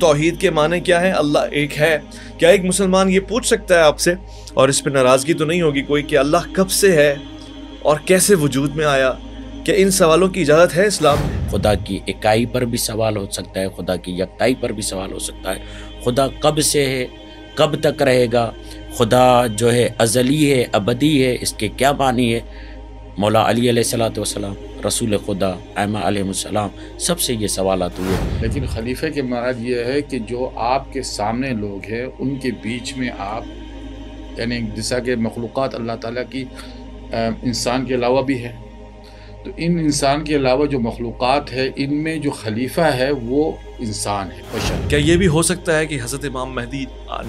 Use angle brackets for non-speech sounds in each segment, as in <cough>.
तोहहीद के माने क्या है अल्लाह एक है क्या एक मुसलमान ये पूछ सकता है आपसे और इस पर नाराज़गी तो नहीं होगी कोई कि अल्लाह कब से है और कैसे वजूद में आया क्या इन सवालों की इजाज़त है इस्लाम खुदा की इकाई पर भी सवाल हो सकता है खुदा की यकताई पर भी सवाल हो सकता है खुदा कब से है कब तक रहेगा खुदा जो है अजली है अबदी है इसके क्या बानी है मौला अली सलाम रसूल खुदा ऐमा आलम सबसे ये सवाल आते हुए लेकिन खलीफे के मराद ये है कि जो आपके सामने लोग हैं उनके बीच में आप यानी दिशा के मखलूक़ अल्लाह ताली की इंसान के अलावा भी है तो इन इंसान के अलावा जो मखलूक है इनमें जो खलीफा है वो इंसान है क्या ये भी हो सकता है कि हज़रत इमाम महदी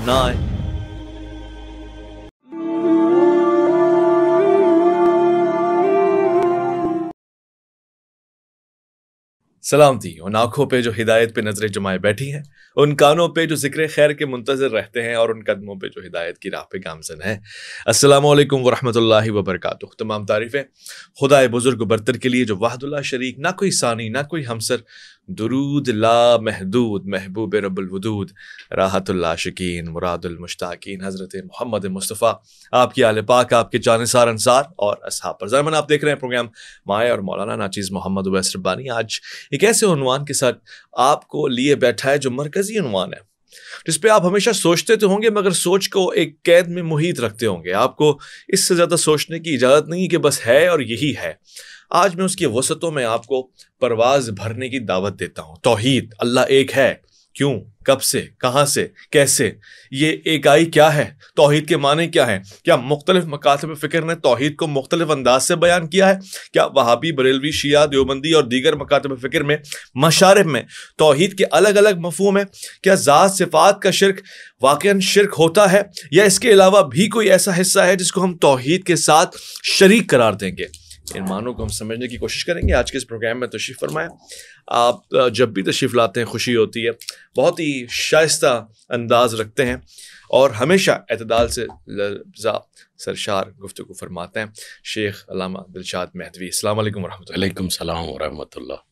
ना आए सलामती उन आंखों पे जो हिदायत पे नजरें जमाए बैठी हैं उन कानों पे जो जिक्र खैर के मुंतजर रहते हैं और उन कदमों पे जो हिदायत की राह पे गामजन है अस्सलाम वालेकुम वरहमतुल्लाहि तमाम तारीफ़ें खुदा बुज़ुर्ग बरतर के लिए जो वाहदुल्ला शरीक ना कोई सानी ना कोई हमसर दरूद ला महदूद महबूब रबुलवदूद राहतुल्लाशिकीन मुरादुलमुश्ताकिन हज़रत मोहम्मद मुस्तफ़ा आपकी आल पाक आपके जानसार अनसार और असहा पर जरमन आप देख रहे हैं प्रोग्राम माए और मौलाना नाचीज़ मोहम्मद उवैस रब्बानी आज एक ऐसे नवान के साथ आपको लिए बैठा है जो मरकज़ी उनवान है जिस पे आप हमेशा सोचते तो होंगे मगर सोच को एक कैद में मुहित रखते होंगे आपको इससे ज़्यादा सोचने की इजाज़त नहीं कि बस है और यही है आज मैं उसकी वसतों में आपको परवाज भरने की दावत देता हूँ तोहहीद अल्लाह एक है क्यों कब से कहाँ से कैसे ये एकाई क्या है तोहहीद के माने क्या हैं क्या मुख्तलिफ मकातब फ़िक्र ने तोहहीद को मुख्तलिफ अंदाज से बयान किया है क्या वहाबी बरेलवी शिया देवबंदी और दीगर मकातब फ़िक्र में मशारफ में तोहहीद के अलग अलग मफहम है क्या ज़ात सिफात का शिरक वाक़ शिरक होता है या इसके अलावा भी कोई ऐसा हिस्सा है जिसको हम तोहहीद के साथ शरीक करार देंगे इन मानों को हम समझने की कोशिश करेंगे आज के इस प्रोग्राम में तशरीफ़ फरमाएँ आप जब भी तशरीफ़ लाते हैं खुशी होती है बहुत ही शाइस्त अंदाज रखते हैं और हमेशा अतदाल से लर्जा सरशार गुफ्तु फरमाते हैं शेख अलामा दिलशाद महदवी अलैक् वरहमल सलाम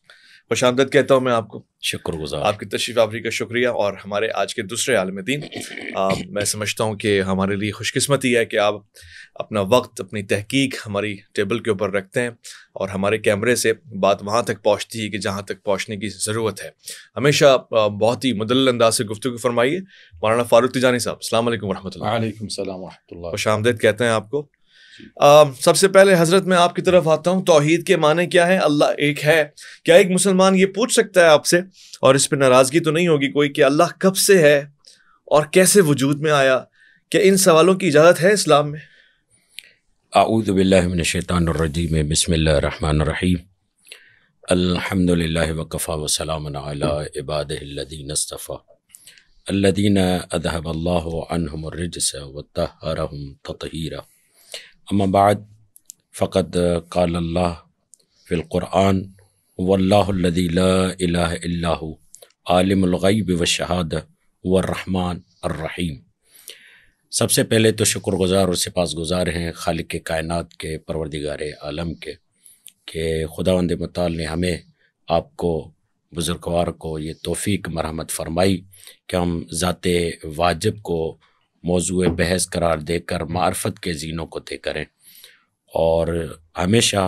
खुशामदद कहता हूँ मैं आपको शुक्र गुज़ार आपकी तशरीफ आफरी का शुक्रिया और हमारे आज के दूसरे आलम दिन मैं समझता हूँ कि हमारे लिए खुशकस्मती है कि आप अपना वक्त अपनी तहकीक हमारी टेबल के ऊपर रखते हैं और हमारे कैमरे से बात वहाँ तक पहुँचती है कि जहाँ तक पहुँचने की ज़रूरत है हमेशा बहुत ही मदल अंदाज से गुफ्तु फरमाइए मौलाना फ़ारूक तिजानी साहब अल्लाम वरहमल खुश आमदेद कहते हैं आपको Um, सबसे पहले हजरत मैं आपकी तरफ आता हूँ तोहहीद के माने क्या है अल्लाह एक है क्या एक मुसलमान ये पूछ सकता है आपसे और इस पर नाराज़गी तो नहीं होगी कोई कि अल्लाह कब से है और कैसे वजूद में आया क्या इन सवालों की इजाज़त है इस्लाम में आऊदबिल्लिनशैतानरजीम बसमीम अलहमदिल्ला वकफ़ा वसलाम इबादीनस्तफ़ा अल्लादीन अदहबल्ला अनहमरजस वतहरम अम्माबाद फ़कत إله إلا هو عالم الغيب والشهادة هو الرحمن الرحيم सबसे पहले तो शुक्रगुज़ार और गुजार हैं खालिक के कायनात के परवरदिगार आलम के कि खुदावंद मताल ने हमें आपको बुज़ुर्गवार को ये तोफ़ी मरहमत फरमाई कि हम ज़ात वाजिब को मौजू बहस करार देकर मार्फत के जीनों को तय करें और हमेशा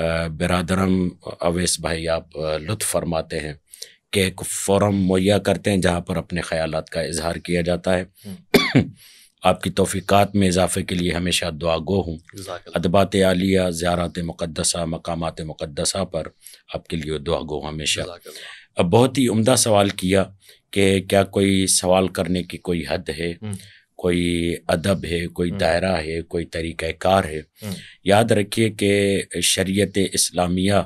बरदरम अवैस भाई आप लुत्फ़ फरमाते हैं कि एक फोरम मुहैया करते हैं जहाँ पर अपने ख्याल का इजहार किया जाता है हम्म। आपकी तोफ़ीक़ात में इजाफ़े के लिए हमेशा दुआ गो हूँ अदबात आलिया ज़्यारत मुक़दसा मकाम मुक़दसा पर आपके लिए दुआ गो हमेशा अब बहुत ही उमदा सवाल किया कि क्या कोई सवाल करने की कोई हद है हम्म। कोई अदब है कोई हम्म। दायरा है कोई तरीक़ार है हम्म। याद रखिए कि शरीत इस्लामिया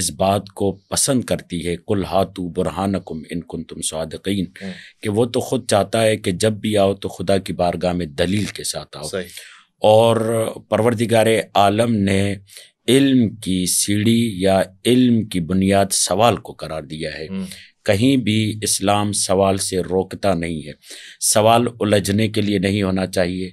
इस बात को पसंद करती है कुल हातु बुरहानकुम इनकुन तुम स्वादकिन हम्म। कि वो तो ख़ुद चाहता है कि जब भी आओ तो खुदा की बारगाह में दलील के साथ आओ और परवरदिगार आलम ने इल्म की सीढ़ी या इल्म की बुनियाद सवाल को करार दिया है कहीं भी इस्लाम सवाल से रोकता नहीं है सवाल उलझने के लिए नहीं होना चाहिए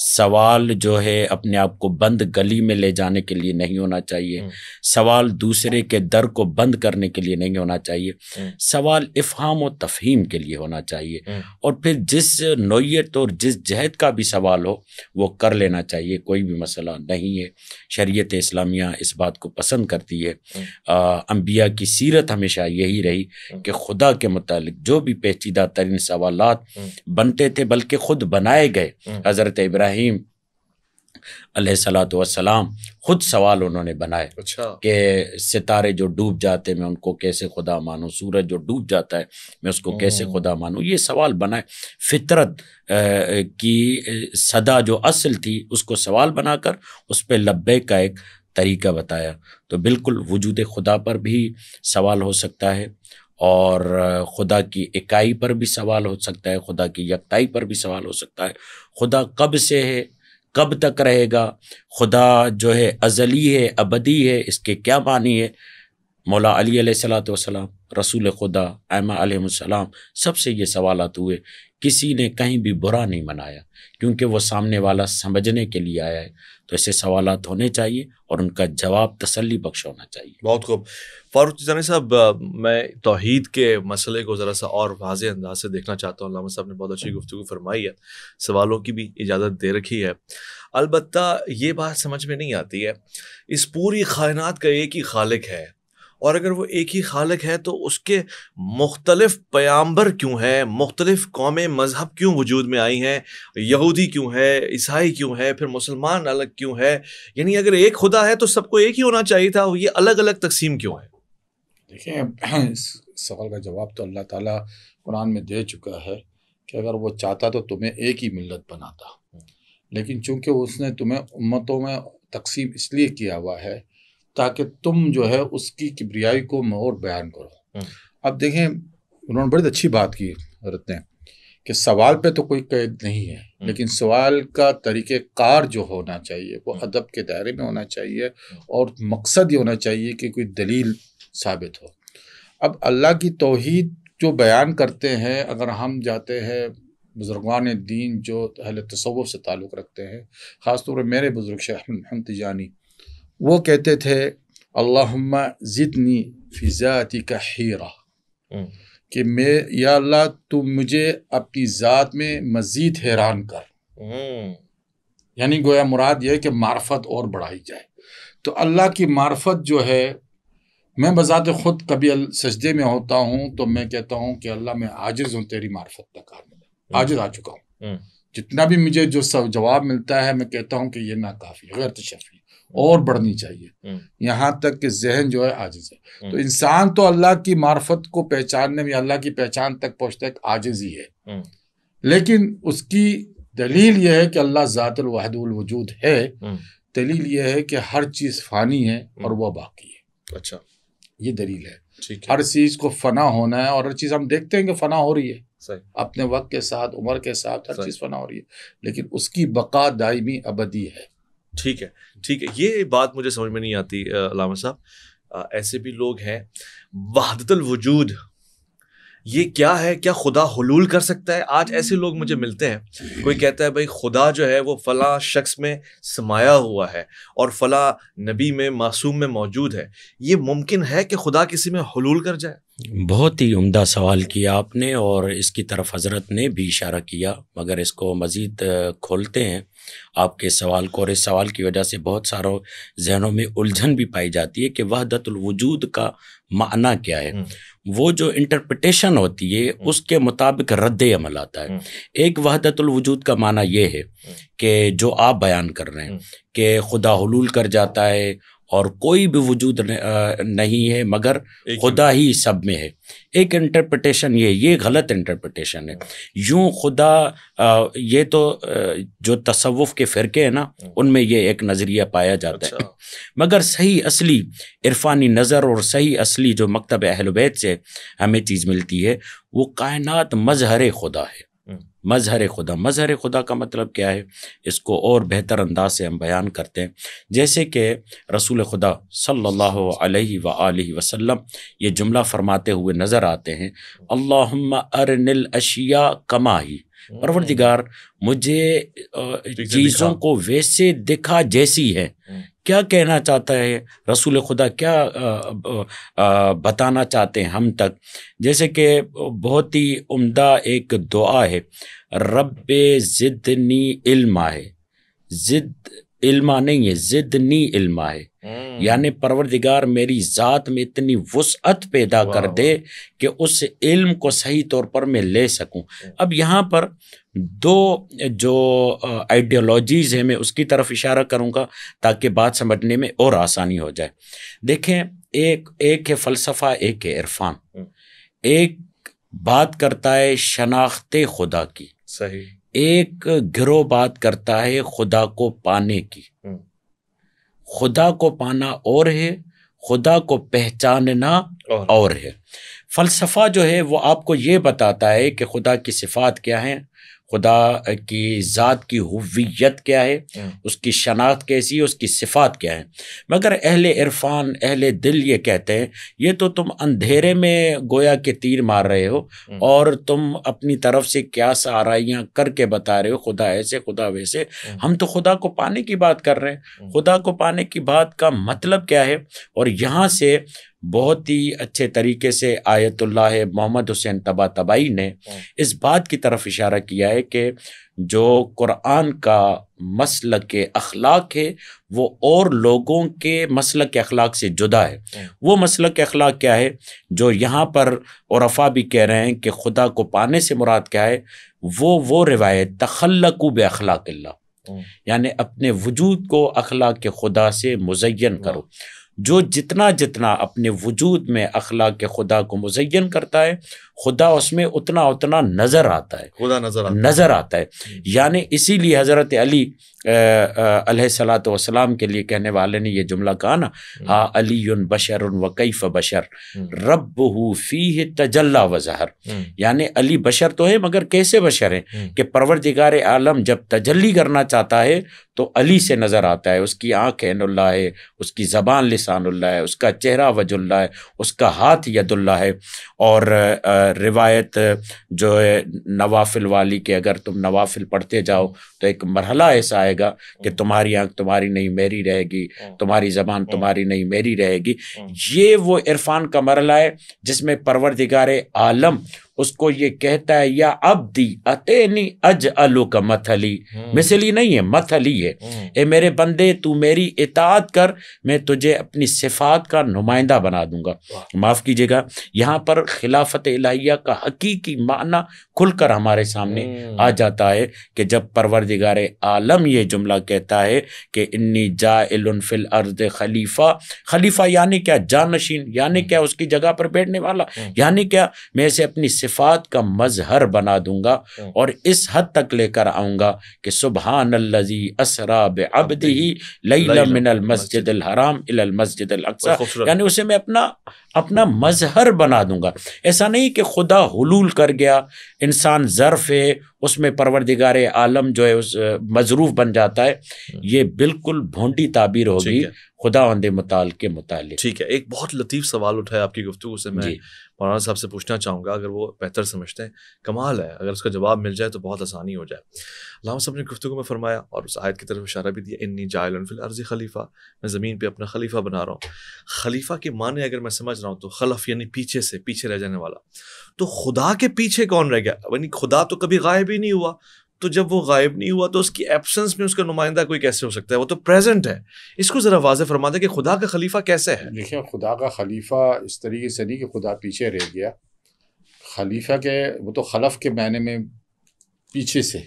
सवाल जो है अपने आप को बंद गली में ले जाने के लिए नहीं होना चाहिए हम्म। सवाल दूसरे के दर को बंद करने के लिए नहीं होना चाहिए हम्म। सवाल इफहम और तफहीम के लिए होना चाहिए हम्म। और फिर जिस नोयत और जिस जहद का भी सवाल हो वो कर लेना चाहिए कोई भी मसला नहीं है शरीत इस्लामिया इस बात को पसंद करती है अम्बिया की सीरत हमेशा यही रही कि खुदा के मतलब जो भी पेचीदा तरीन सवाल बनते थे बल्कि खुद बनाए गए हज़रत इब्राहिम इब्राहिम सलाम खुद सवाल उन्होंने बनाए अच्छा। कि सितारे जो डूब जाते मैं उनको कैसे खुदा मानूं सूरज जो डूब जाता है मैं उसको कैसे खुदा मानूं ये सवाल बनाए फितरत की सदा जो असल थी उसको सवाल बनाकर उस पर लब्बे का एक तरीका बताया तो बिल्कुल वजूद खुदा पर भी सवाल हो सकता है और खुदा की इकाई पर भी सवाल हो सकता है खुदा की यकताई पर भी सवाल हो सकता है खुदा कब से है कब तक रहेगा खुदा जो है अजली है अबदी है इसके क्या मानी है मौला अली सलाम रसूल खुदा आमा आलम सबसे ये सवाल हुए किसी ने कहीं भी बुरा नहीं मनाया क्योंकि वो सामने वाला समझने के लिए आया है तो ऐसे सवाल होने चाहिए और उनका जवाब तसली बख्श होना चाहिए बहुत खूब और जानी साहब मैं तोहद के मसले को ज़रा सा और वाज अंदाज से देखना चाहता हूँ साहब ने बहुत अच्छी गुफ्तु फरमाई है सवालों की भी इजाज़त दे रखी है अलबत् ये बात समझ में नहीं आती है इस पूरी कायनात का एक ही खालक है और अगर वो एक ही खालक है तो उसके मुख्तलफ़ पयाम्बर क्यों हैं मुख्तलिफ कौम मजहब क्यों वजूद में आई हैं यहूदी क्यों है ईसाई क्यों है फिर मुसलमान अलग क्यों है यानी अगर एक खुदा है तो सबको एक ही होना चाहिए था ये अलग अलग तकसीम क्यों है देखिए <clears throat> इस सवाल का जवाब तो अल्लाह ताला कुरान में दे चुका है कि अगर वो चाहता तो तुम्हें एक ही मिलत बनाता हम्म। लेकिन चूंकि उसने तुम्हें उम्मतों में तकसीम इसलिए किया हुआ है ताकि तुम जो है उसकी किबरियाई को और बयान करो हम्म। अब देखें उन्होंने बड़ी अच्छी बात की हजरत ने कि सवाल पे तो कोई कैद नहीं है हम्म। लेकिन सवाल का कार जो होना चाहिए वो अदब के दायरे में होना चाहिए और मकसद ये होना चाहिए कि कोई दलील साबित हो अब अल्लाह की तोहद जो बयान करते हैं अगर हम जाते हैं बुज़ुर्गान दीन जो अहल तसवुफ़ से ताल्लुक़ रखते हैं ख़ास तौर पर मेरे बुज़ुर्ग शाहम तिजानी वो कहते थे अल्लाह ज़िदनी फ़िज़ाती का हीरा हम्म। कि मैं या अल्लाह तू मुझे अपनी ज़ात में मज़ीद हैरान कर हम्म। यानी गोया मुराद यह है कि मार्फत और बढ़ाई जाए तो अल्लाह की मार्फत जो है मैं बजात खुद कभी सजदे में होता हूँ तो मैं कहता हूँ कि अल्लाह मैं आजिज हूँ तेरी मार्फत तक हम्म। आजिज आ चुका हूँ हम्म। जितना भी मुझे जो सब जवाब मिलता है मैं कहता हूँ कि ये नाकाफ़ी गैर तशफ़ी हम्म। और बढ़नी चाहिए यहाँ तक कि जहन जो है आजिज है तो इंसान तो अल्लाह की मार्फत को पहचानने में अल्लाह की पहचान तक पहुँचता है आजिज ही है लेकिन उसकी दलील यह है कि अल्लाह ज़ातुलवाहदुलवजूद है दलील यह है कि हर चीज़ फ़ानी है और वह बाकी है अच्छा ये दलील है हर चीज को फना होना है और हर चीज हम देखते हैं कि फना हो रही है अपने वक्त के साथ उम्र के साथ हर चीज फना हो रही है लेकिन उसकी बका दायमी अबदी है ठीक है ठीक है ये बात मुझे समझ में नहीं आती साहब ऐसे भी लोग हैं वहादतल वजूद ये क्या है क्या खुदा हलूल कर सकता है आज ऐसे लोग मुझे मिलते हैं कोई कहता है भाई खुदा जो है वो फला शख्स में समाया हुआ है और फला नबी में मासूम में मौजूद है ये मुमकिन है कि खुदा किसी में हलूल कर जाए बहुत ही उम्दा सवाल किया आपने और इसकी तरफ हज़रत ने भी इशारा किया मगर इसको मज़ीद खोलते हैं आपके सवाल को और इस सवाल की वजह से बहुत सारों जहनों में उलझन भी पाई जाती है कि वहदतुलवजूद का माना क्या है हम्म। वो जो इंटरप्रटेशन होती है हम्म। उसके मुताबिक रद्द अमल आता है हम्म। एक वहदतुलवजूद का माना ये है कि जो आप बयान कर रहे हैं कि खुदा हलूल कर जाता है और कोई भी वजूद नहीं है मगर खुदा ही सब में है एक इंटरप्रटेशन ये ये गलत इंटरप्रटेशन है यूँ खुदा ये तो जो तसवुफ़ के फ़िरके हैं ना हम्म। उनमें ये एक नज़रिया पाया जाता अच्छा। है <laughs> मगर सही असली इरफानी नज़र और सही असली जो मकतब अहलबैत से हमें चीज़ मिलती है वो कायनात मजहर खुदा है मज़हर खुदा मज़हर खुदा का मतलब क्या है इसको और बेहतर अंदाज से हम बयान करते हैं जैसे कि रसूल खुदा सल्लल्लाहु अलैहि सल्ला वसल्लम ये जुमला फरमाते हुए नज़र आते हैं अल्लाहुम्मा अरनिल अशिया कमाही हम्म। परवरदिगार मुझे चीज़ों को वैसे दिखा जैसी है हम्म। क्या कहना चाहता है रसूल खुदा क्या बताना चाहते हैं हम तक जैसे कि बहुत ही उम्दा एक दुआ है रब नी इल्मा है जिद इल्मा नहीं है नी इल्मा है हम्म। यानी परवरदिगार मेरी ज़ात में इतनी वसअत पैदा कर दे कि उस इल्म को सही तौर पर मैं ले सकूं अब यहाँ पर दो जो आइडियोलॉजीज़ हैं मैं उसकी तरफ इशारा करूँगा ताकि बात समझने में और आसानी हो जाए देखें एक एक है फ़लसफ़ा एक है इरफान हम्म। एक बात करता है शनाख्त खुदा की सही एक गिरोह बात करता है खुदा को पाने की हम्म। खुदा को पाना और है खुदा को पहचानना और, और है फलसफा जो है वो आपको ये बताता है कि खुदा की सिफात क्या हैं खुदा की ज़ात की हुवियत क्या है उसकी शनाख्त कैसी है उसकी सिफात क्या है मगर अहल इरफान अहल दिल ये कहते हैं ये तो तुम अंधेरे में गोया के तीर मार रहे हो hmm. और तुम अपनी तरफ से क्या साराइयाँ करके बता रहे हो खुदा ऐसे खुदा वैसे hmm. हम तो खुदा को पाने की बात कर रहे हैं hmm. खुदा को पाने की बात का मतलब क्या है और यहाँ से बहुत ही अच्छे तरीके से आयतुल्लाह मोहम्मद हुसैन तबा तबाई ने हम्म। इस बात की तरफ इशारा किया है कि जो कुरान का मसल के अखलाक है वो और लोगों के मसल के अखलाक से जुदा है हम्म। वो मसल के अखलाक क्या है जो यहाँ पर औरफा भी कह रहे हैं कि खुदा को पाने से मुराद क्या है वो वो रिवायत तखल्लकू अखलाक हम्म। यानी अपने वजूद को अखलाक के खुदा से मुजैन करो जो जितना जितना अपने वजूद में अखलाक खुदा को मुजैन करता है खुदा उसमें उतना उतना नजर आता है खुदा नजर आता नजर आता है, हम्म। यानी इसीलिए हजरत अली सलात वसलाम के लिए कहने वाले ने यह जुमला कहा ना हम्म। हा अली बशर वकीफ़ बशर रब फी तजल्ला वजहर हम्म। यानी अली बशर तो है मगर कैसे बशर है कि परवरदिगार आलम जब तजल्ली करना चाहता है तो अली से नज़र आता है उसकी आँख ऐनुल्ला है उसकी ज़बान लसानुल्ला है उसका चेहरा वजुल्ला है उसका हाथ यदुल्ला है और आ, रिवायत जो है नवाफिल वाली के अगर तुम नवाफिल पढ़ते जाओ तो एक मरहला ऐसा आएगा कि तुम्हारी आंख तुम्हारी नहीं मेरी रहेगी हम्म। तुम्हारी ज़बान हम्म। तुम्हारी नहीं मेरी रहेगी हम्म। ये वो इरफान का मरहला है जिसमें परवरदिगार आलम उसको ये कहता है या अब्दी अतेनी अज अलू का मथली हम्म। मिसली नहीं है मथली है हम्म। ए मेरे बंदे तू मेरी इतात कर मैं तुझे अपनी सिफात का नुमाइंदा बना दूंगा माफ़ कीजिएगा यहाँ पर खिलाफत इलाहिया का हकीकी माना खुलकर हमारे सामने हम्म। आ जाता है कि जब परवरदिगार आलम यह जुमला कहता है कि इन्नी जाफिल अर्ज खलीफा खलीफा यानी क्या जानशीन यानी क्या उसकी जगह पर बैठने वाला यानी क्या मैं इसे अपनी सिफात का मजहर बना दूंगा हम्म। और इस हद तक लेकर आऊँगा कि सुबहान अल्लजी असरा बबदी मिनल मस्जिद हराम इलल मस्जिद यानी उसे मैं अपना अपना मजहर बना दूंगा ऐसा नहीं कि खुदा हलूल कर गया इंसान ज़र्फ़ है उसमें परवरदिगार आलम जो है उस मजरूफ बन जाता है हम्म। ये बिल्कुल भोंडी ताबीर होगी खुदा के मुतालिक ठीक है एक बहुत लतीफ़ सवाल उठाया आपकी गुफ्तु से मैं मौलाना साहब से पूछना चाहूँगा अगर वो बेहतर समझते हैं कमाल है अगर उसका जवाब मिल जाए तो बहुत आसानी हो जाए लामा साहब ने गुफ्तु में फरमाया और उस आयत की तरफ इशारा भी दिया इन्नी फिल अर्जी खलीफा मैं ज़मीन पर अपना खलीफा बना रहा हूँ खलीफा के माने अगर मैं समझ रहा हूँ तो खलफ यानी पीछे से पीछे रह जाने वाला तो खुदा के पीछे कौन रह गया यानी खुदा तो कभी गायब ही नहीं हुआ तो जब वो गायब नहीं हुआ तो उसकी एब्सेंस में उसका नुमाइंदा कोई कैसे हो सकता है वो तो प्रेजेंट है इसको ज़रा वाज फरमा दे कि खुदा का खलीफा कैसे है देखिए खुदा का खलीफा इस तरीके से नहीं कि खुदा पीछे रह गया खलीफा के वो तो खलफ के मायने में पीछे से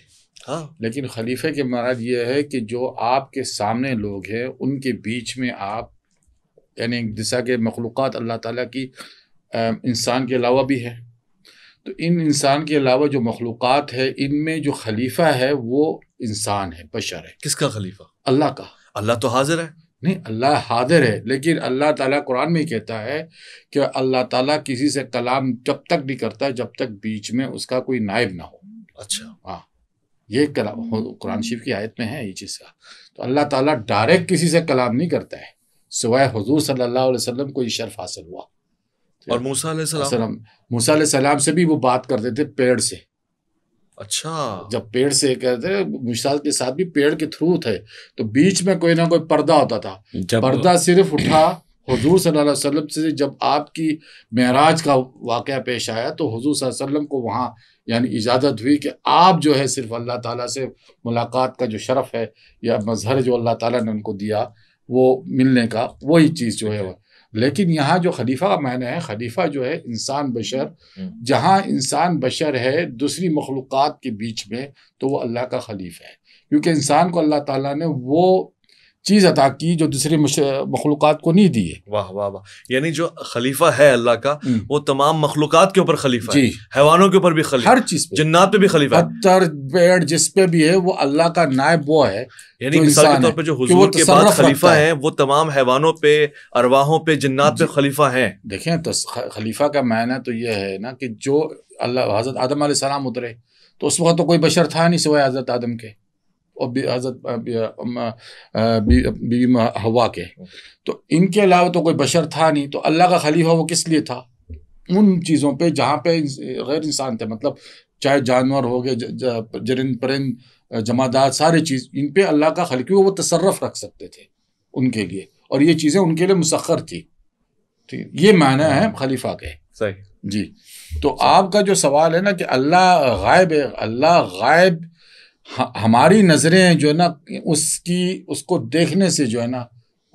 हाँ लेकिन खलीफे के मरद ये है कि जो आपके सामने लोग हैं उनके बीच में आप यानी दिशा के मखलूक़ात अल्लाह ताली की इंसान के अलावा भी है तो इन इंसान के अलावा जो मखलूक़ है इनमें जो खलीफा है वो इंसान है बशर है किसका खलीफा अल्लाह का अल्लाह तो हाजिर है नहीं अल्लाह हाजिर है लेकिन अल्लाह ताला कुरान में कहता है कि अल्लाह ताला किसी से कलाम जब तक नहीं करता जब तक बीच में उसका कोई नायब ना हो अच्छा हाँ ये कलाम कुरान शिफ की आयत में है ये चीज़ का तो अल्लाह ताला डायरेक्ट किसी से कलाम नहीं करता है सिवाय हजूर सल्ला अलैहि को ये शर्फ हासिल हुआ और मूसा मूसा सलाम से भी वो बात करते थे पेड़ से अच्छा जब पेड़ से कहते मिसाल के साथ भी पेड़ के थ्रू थे तो बीच में कोई ना कोई पर्दा होता था पर्दा सिर्फ उठा हजूर सल्लम से जब आपकी महराज का वाक़ पेश आया तो हजूर वसल्लम को वहाँ यानी इजाज़त हुई कि आप जो है सिर्फ अल्लाह ताला से मुलाकात का जो शरफ़ है या मजहर जो अल्लाह ताला ने उनको दिया वो मिलने का वही चीज़ जो है लेकिन यहाँ जो खलीफा का मायने है खलीफा जो है इंसान बशर हम्म। जहाँ इंसान बशर है दूसरी मखलूक़ात के बीच में तो वो अल्लाह का खलीफ है क्योंकि इंसान को अल्लाह ताला ने वो चीज़ अता की जो दूसरी मखलूक को नहीं दी है वाह वाह वाह यानी जो खलीफा है अल्लाह का हम्म। वो तमाम मखलूक के ऊपर खलीफा जी हैवानों के ऊपर भी खलीफा हर चीज़ पे जन्नात पे भी खलीफा पत्थर पेड़ जिस पे भी है वो अल्लाह का नायब वो है यानी मिसाल के तौर पे जो हुजूर के बाद खलीफा है वो तमाम हैवानों पे अरवाहों पे जन्नात पे खलीफा है देखें तो खलीफा का मायना तो यह है ना कि जो अल्लाह हज़रत आदम सलाम उतरे तो उस वक्त तो कोई बशर था नहीं सिवाय हज़रत आदम के और हज़रत बीबी हवा के तो इनके अलावा तो कोई बशर था नहीं तो अल्लाह का खलीफा वो किस लिए था उन चीज़ों पे जहाँ पे गैर इंसान थे मतलब चाहे जानवर हो गए जरिंद परिंद जमादात सारे चीज़ इन पे अल्लाह का खली वो तसरफ रख सकते थे उनके लिए और ये चीज़ें उनके लिए मुसखर थी ठीक ये मायना है खलीफा के सही जी तो आपका जो सवाल है ना कि अल्लाह गायब है अल्लाह गायब हमारी नज़रें जो है ना उसकी उसको देखने से जो है ना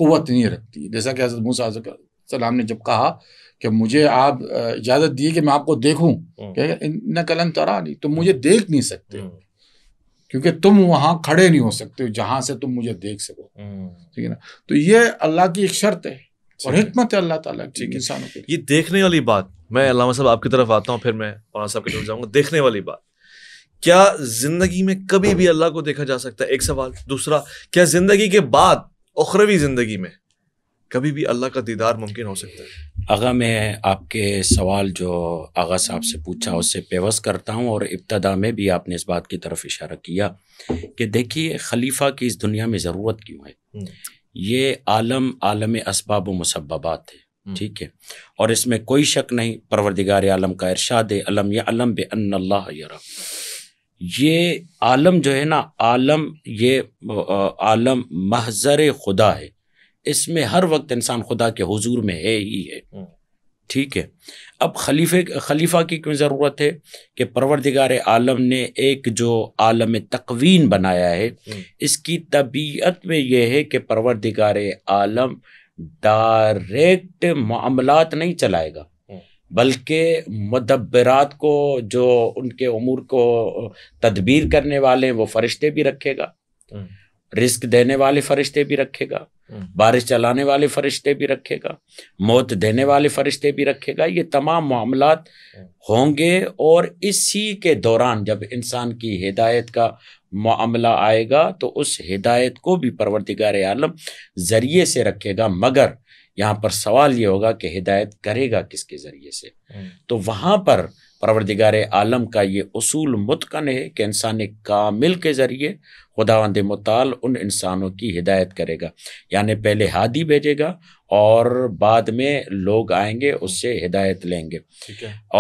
क़वत नहीं रखती जैसा कि हज़रत मूसा सलाम ने जब कहा कि मुझे आप इजाज़त दिए कि मैं आपको देखूँ हम्म। न कलन तरा नहीं तुम मुझे देख नहीं सकते हम्म। क्योंकि तुम वहाँ खड़े नहीं हो सकते हो जहाँ से तुम मुझे देख सको हम्म। ठीक है ना तो ये अल्लाह की एक शर्त है और हमत है अल्लाह ताला की इंसानों के ये देखने वाली बात मैं अल्लाह साहब आपकी तरफ आता हूँ फिर मैं मौलाना साहब की तरफ जाऊँगा देखने वाली बात क्या जिंदगी में कभी भी अल्लाह को देखा जा सकता है एक सवाल दूसरा क्या जिंदगी के बाद उखरवी जिंदगी में कभी भी अल्लाह का दीदार मुमकिन हो सकता है आगा मैं आपके सवाल जो आगा साहब से पूछा उससे पेवस करता हूँ और इब्तदा में भी आपने इस बात की तरफ इशारा किया कि देखिए खलीफा की इस दुनिया में ज़रूरत क्यों है हम्म। ये आलम आलम इसबाब मुसबबात है हम्म। ठीक है और इसमें कोई शक नहीं परवरदिगार आलम का इरशाद अलम या अलम बे ये आलम जो है ना आलम ये आलम महजर खुदा है इसमें हर वक्त इंसान खुदा के हुजूर में है ही है हम्म। ठीक है अब खलीफे खलीफा की क्यों ज़रूरत है कि परवरदिगार आलम ने एक जो आलम तकवीन बनाया है हम्म। इसकी तबीयत में यह है कि परवरदिगार आलम डायरेक्ट मामलात नहीं चलाएगा बल्कि मदबरात को जो उनके अमूर को तदबीर करने वाले वो फरिश्ते भी रखेगा हम्म। रिस्क देने वाले फरिश्ते भी रखेगा हम्म। बारिश चलाने वाले फरिश्ते भी रखेगा मौत देने वाले फरिश्ते भी रखेगा ये तमाम मामला हम्म। होंगे और इसी के दौरान जब इंसान की हिदायत का मामला आएगा तो उस हिदायत को भी परवरदिगार आलम ज़रिए से रखेगा मगर यहाँ पर सवाल ये होगा कि हिदायत करेगा किसके ज़रिए से हम्म। तो वहां पर परवरदिगार आलम का ये असूल मुतकन है कि इंसान कामिल के ज़रिए खुदावंद मताल उन इंसानों की हिदायत करेगा यानि पहले हादी भेजेगा और बाद में लोग आएंगे उससे हिदायत लेंगे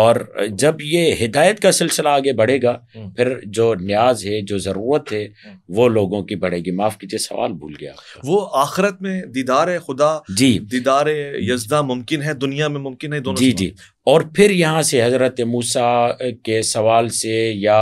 और जब ये हिदायत का सिलसिला आगे बढ़ेगा हम्म। फिर जो न्याज है जो ज़रूरत है हम्म। वो लोगों की बढ़ेगी माफ़ कीजिए सवाल भूल गया वो आखिरत में दीदार खुदा जी दीदार यजदा मुमकिन है दुनिया में मुमकिन है दोनों जी जी और फिर यहाँ से हज़रत मूसा के सवाल से या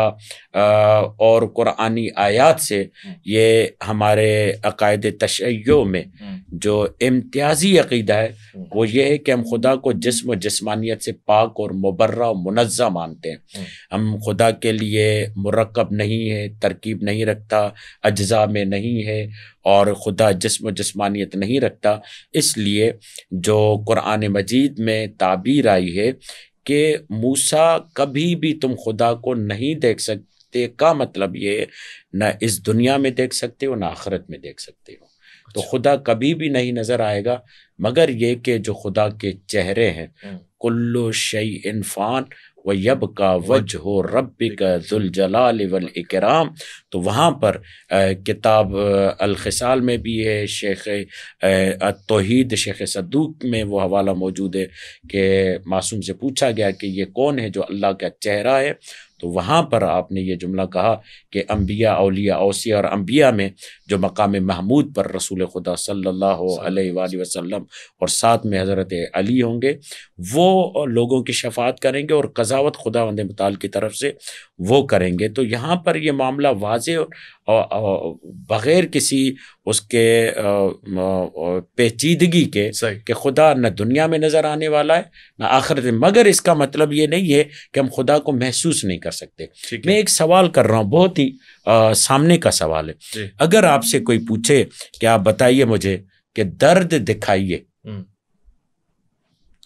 और कुरानी आयात से हम्म। ये हमारे अकायद तशैयों में हम्म। जो इम्तियाजी अकीदा है हम्म। वो ये है कि हम खुदा को जिसम जिसमानियत से पाक और मुबर्रा मुनज़ा मानते हैं हम खुदा के लिए मरकब नहीं है तरकीब नहीं रखता अज्जा में नहीं है और खुदा जिसम जिसमानियत नहीं रखता इसलिए जो कुरान मजीद में ताबीर आई है कि मूसा कभी भी तुम खुदा को नहीं देख सकते का मतलब ये ना इस दुनिया में देख सकते हो ना आखरत में देख सकते हो तो अच्छा। खुदा कभी भी नहीं नज़र आएगा मगर ये कि जो खुदा के चेहरे हैं हम्म। कुल्लो शई इनफान व यब का वज हो रब जलाल वल इकराम तो वहाँ पर किताब अलखसाल में भी है शेख तोहद शेख सदूक में वो हवाला मौजूद है कि मासूम से पूछा गया कि ये कौन है जो अल्लाह का चेहरा है तो वहाँ पर आपने ये जुमला कहा कि अम्बिया अलिया अवसिया और अम्बिया में जो मकाम महमूद पर रसूल खुदा सल्ला वसम और साथ में हज़रत अली होंगे वो लोगों की शफात करेंगे और कजावत खुदा वंद मताल की तरफ से वो करेंगे तो यहाँ पर ये मामला वाज बग़ैर किसी उसके पेचीदगी के कि खुदा न दुनिया में नज़र आने वाला है न आखिरत मगर इसका मतलब ये नहीं है कि हम खुदा को महसूस नहीं कर सकते मैं एक सवाल कर रहा हूँ बहुत ही आ, सामने का सवाल है अगर आपसे कोई पूछे कि आप बताइए मुझे कि दर्द दिखाइए हम्म।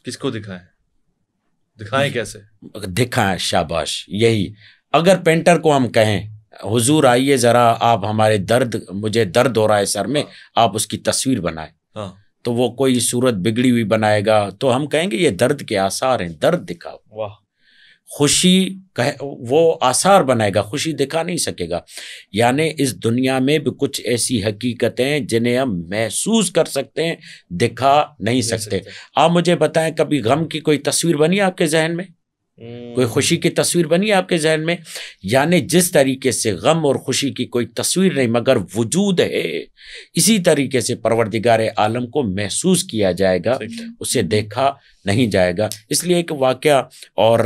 किसको दिखाएं दिखाएं कैसे दिखाएं शाबाश यही अगर पेंटर को हम कहें हुजूर आइए ज़रा आप हमारे दर्द मुझे दर्द हो रहा है सर में आप उसकी तस्वीर बनाए हाँ। तो वो कोई सूरत बिगड़ी हुई बनाएगा तो हम कहेंगे ये दर्द के आसार हैं दर्द दिखाओ वाह खुशी कह वो आसार बनाएगा खुशी दिखा नहीं सकेगा यानी इस दुनिया में भी कुछ ऐसी हकीकतें जिन्हें हम महसूस कर सकते हैं दिखा नहीं सकते आप मुझे बताएं कभी गम की कोई तस्वीर बनी आपके जहन में कोई खुशी की तस्वीर बनी आपके जहन में यानी जिस तरीके से गम और खुशी की कोई तस्वीर नहीं मगर वजूद है इसी तरीके से परवरदिगार आलम को महसूस किया जाएगा उसे देखा नहीं जाएगा इसलिए एक वाक़ और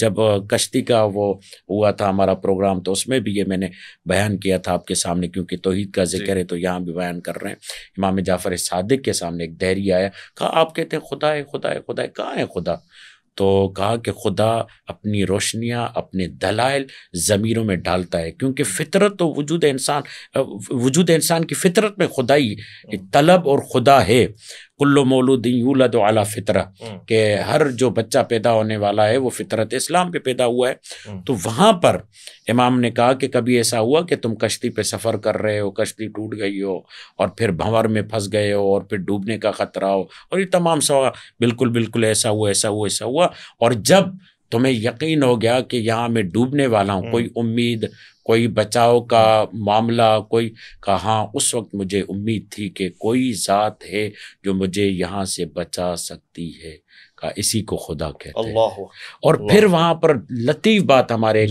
जब कश्ती का वो हुआ था हमारा प्रोग्राम तो उसमें भी ये मैंने बयान किया था आपके सामने क्योंकि तोहहीद का जिक्र है तो यहाँ भी बयान कर रहे हैं इमाम जाफ़र सादिक के सामने एक दहरी आया कहा आप कहते हैं खुदा है खुदा है खुदा है कहाँ है खुदा तो कहा कि खुदा अपनी रोशनियाँ अपने दलाइल ज़मीरों में डालता है क्योंकि फितरत और तो वजूद इंसान वजूद इंसान की फितरत में खुदाई हाँ। तलब और खुदा है कुल्लो मौलूदिन यूलद अला फितरा हम्म। के हर जो बच्चा पैदा होने वाला है वो फितरत इस्लाम पे पैदा हुआ है हम्म। तो वहाँ पर इमाम ने कहा कि कभी ऐसा हुआ कि तुम कश्ती पे सफ़र कर रहे हो कश्ती टूट गई हो और फिर भंवर में फंस गए हो और फिर डूबने का ख़तरा हो और ये तमाम सवा बिल्कुल बिल्कुल ऐसा हुआ ऐसा हुआ ऐसा हुआ और जब तुम्हें यकीन हो गया कि यहाँ मैं डूबने वाला हूँ हम्म। कोई उम्मीद कोई बचाव का मामला कोई कहाँ उस वक्त मुझे उम्मीद थी कि कोई ज़ात है जो मुझे यहाँ से बचा सकती है का इसी को खुदा कहते हैं और Allah. फिर वहाँ पर लतीफ़ बात हमारे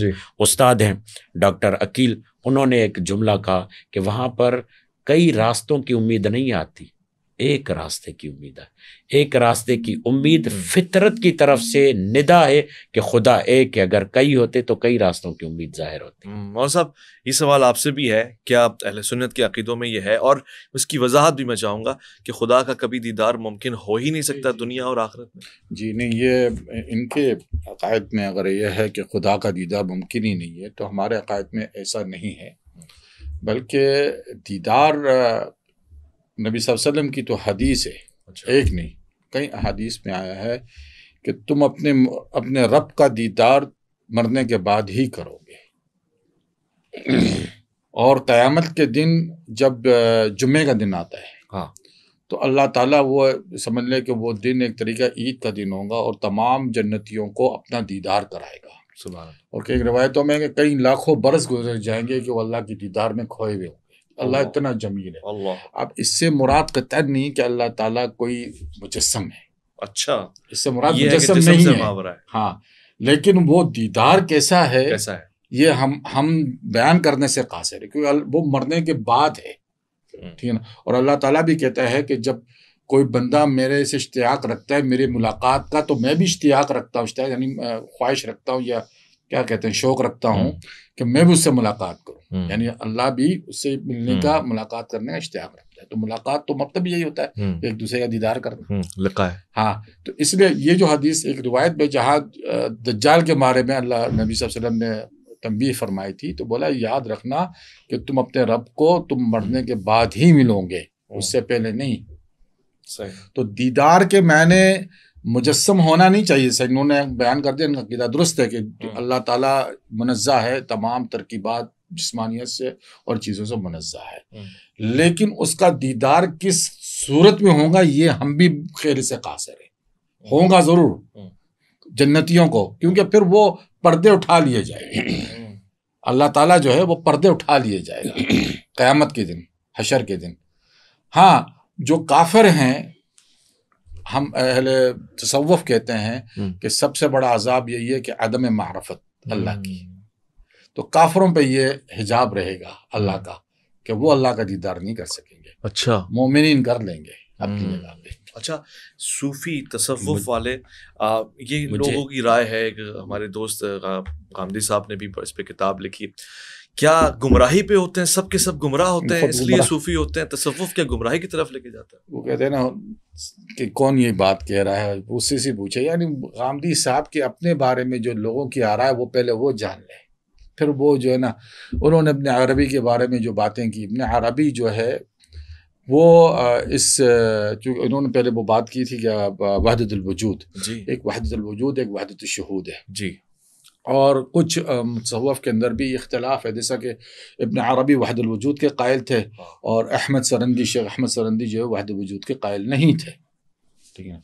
उस्ताद हैं डॉक्टर अकील उन्होंने एक जुमला कहा कि वहाँ पर कई रास्तों की उम्मीद नहीं आती एक रास्ते की उम्मीद है एक रास्ते की उम्मीद हम्म। फितरत की तरफ से निदा है कि खुदा एक है अगर कई होते तो कई रास्तों की उम्मीद जाहिर होती हम्म, मौलाना साहब ये सवाल आपसे भी है क्या अहल सुन्नत के अकीदों में ये है और उसकी वजाहत भी मैं चाहूँगा कि खुदा का कभी दीदार मुमकिन हो ही नहीं सकता दुनिया और आखिरत में जी नहीं ये इनके अकायद में अगर यह है कि खुदा का दीदार मुमकिन ही नहीं है तो हमारे अकायद में ऐसा नहीं है हम्म। बल्कि दीदार नबी वसल्लम की तो हदीस है अच्छा। एक नहीं कई अहादीस में आया है कि तुम अपने अपने रब का दीदार मरने के बाद ही करोगे <coughs> और क़यामत के दिन जब जुमे का दिन आता है हाँ तो अल्लाह ताला वो समझ लें कि वो दिन एक तरीका ईद का दिन होगा और तमाम जन्नतियों को अपना दीदार कराएगा और कई रवायतों में कई लाखों बरस गुजर जाएंगे कि वो अल्लाह के दीदार में खोए हुए होंगे अल्लाह इतना जमीन है अल्लाह अब इससे मुराद कतन नहीं कि अल्लाह ताला कोई मुजस्म है अच्छा इससे मुराद मुजस्म नहीं है हाँ लेकिन वो दीदार कैसा है कैसा है ये हम हम बयान करने से कासिर है क्योंकि वो मरने के बाद है हम्म। ठीक है ना और अल्लाह ताला भी कहता है कि जब कोई बंदा मेरे से इश्तियाक रखता है मेरी मुलाकात का तो मैं भी इश्तियाक रखता हूँ यानी ख्वाहिश रखता हूँ या क्या कहते हैं शौक रखता हूँ हम्म। कि मैं भी उससे मुलाकात करूँ हम्म। यानी अल्लाह भी उससे मिलने हम्म। का मुलाकात करने का इश्तेक रखता है तो मुलाकात तो मतलब यही होता है एक दूसरे का दीदार करना लिखा है हाँ तो इसलिए ये जो हदीस एक रिवायत में जहाँ दज्जाल के बारे में अल्लाह नबी वसल्लम ने तंबी फरमाई थी तो बोला याद रखना कि तुम अपने रब को तुम मरने के बाद ही मिलोगे उससे पहले नहीं सही तो दीदार के मैंने मुजस्म होना नहीं चाहिए सर इन्होंने बयान कर दिया इनका किदा दुरुस्त है कि हाँ। अल्लाह ताला मुनज़ा है तमाम तरकीबात जिसमानियत से और चीज़ों से मुनज़ा है हाँ। लेकिन उसका दीदार किस सूरत में होगा ये हम भी खेल से कासर है हाँ। होगा ज़रूर जन्नतियों को क्योंकि फिर वो पर्दे उठा लिए जाएंगे अल्लाह ताला जो है वो पर्दे उठा लिए जाएगा <coughs> क़यामत के दिन हशर के दिन हाँ जो काफिर हैं हम अहल तसवफ़ कहते हैं हम्म। कि सबसे बड़ा अजाब यही है कि अदम मारफत अल्लाह की हम्म। तो काफरों पे ये हिजाब रहेगा अल्लाह हम्म। का कि वो अल्लाह का दीदार नहीं कर सकेंगे अच्छा मोमिन कर लेंगे अपनी जगह पे अच्छा सूफी तसवुफ वाले आ, ये लोगों की राय है एक हमारे दोस्त गांधी साहब ने भी इस पर किताब लिखी क्या गुमराही पे होते हैं सब के सब गुमराह होते हैं इसलिए सूफी होते हैं तसव्वुफ क्या गुमराही की तरफ लेके जाता है वो कहते हैं ना कि कौन ये बात कह रहा है उससे से पूछे यानी गांधी साहब के अपने बारे में जो लोगों की आ रहा है वो पहले वो जान लें फिर वो जो है ना उन्होंने अपने अरबी के बारे में जो बातें की अपने अरबी जो है वो इस चूँकि इन्होंने पहले वो बात की थी क्या वहदतुलवजूद एक वहदतुलवजूद एक वहदत है जी और कुछ मसवफ़ के अंदर भी इख्तलाफ है जैसा कि इबन अरबी वहद वजूद के कायल थे हाँ। और अहमद सरंदी शेख अहमद सरंदी जो है वहद वजूद के कायल नहीं थे ठीक है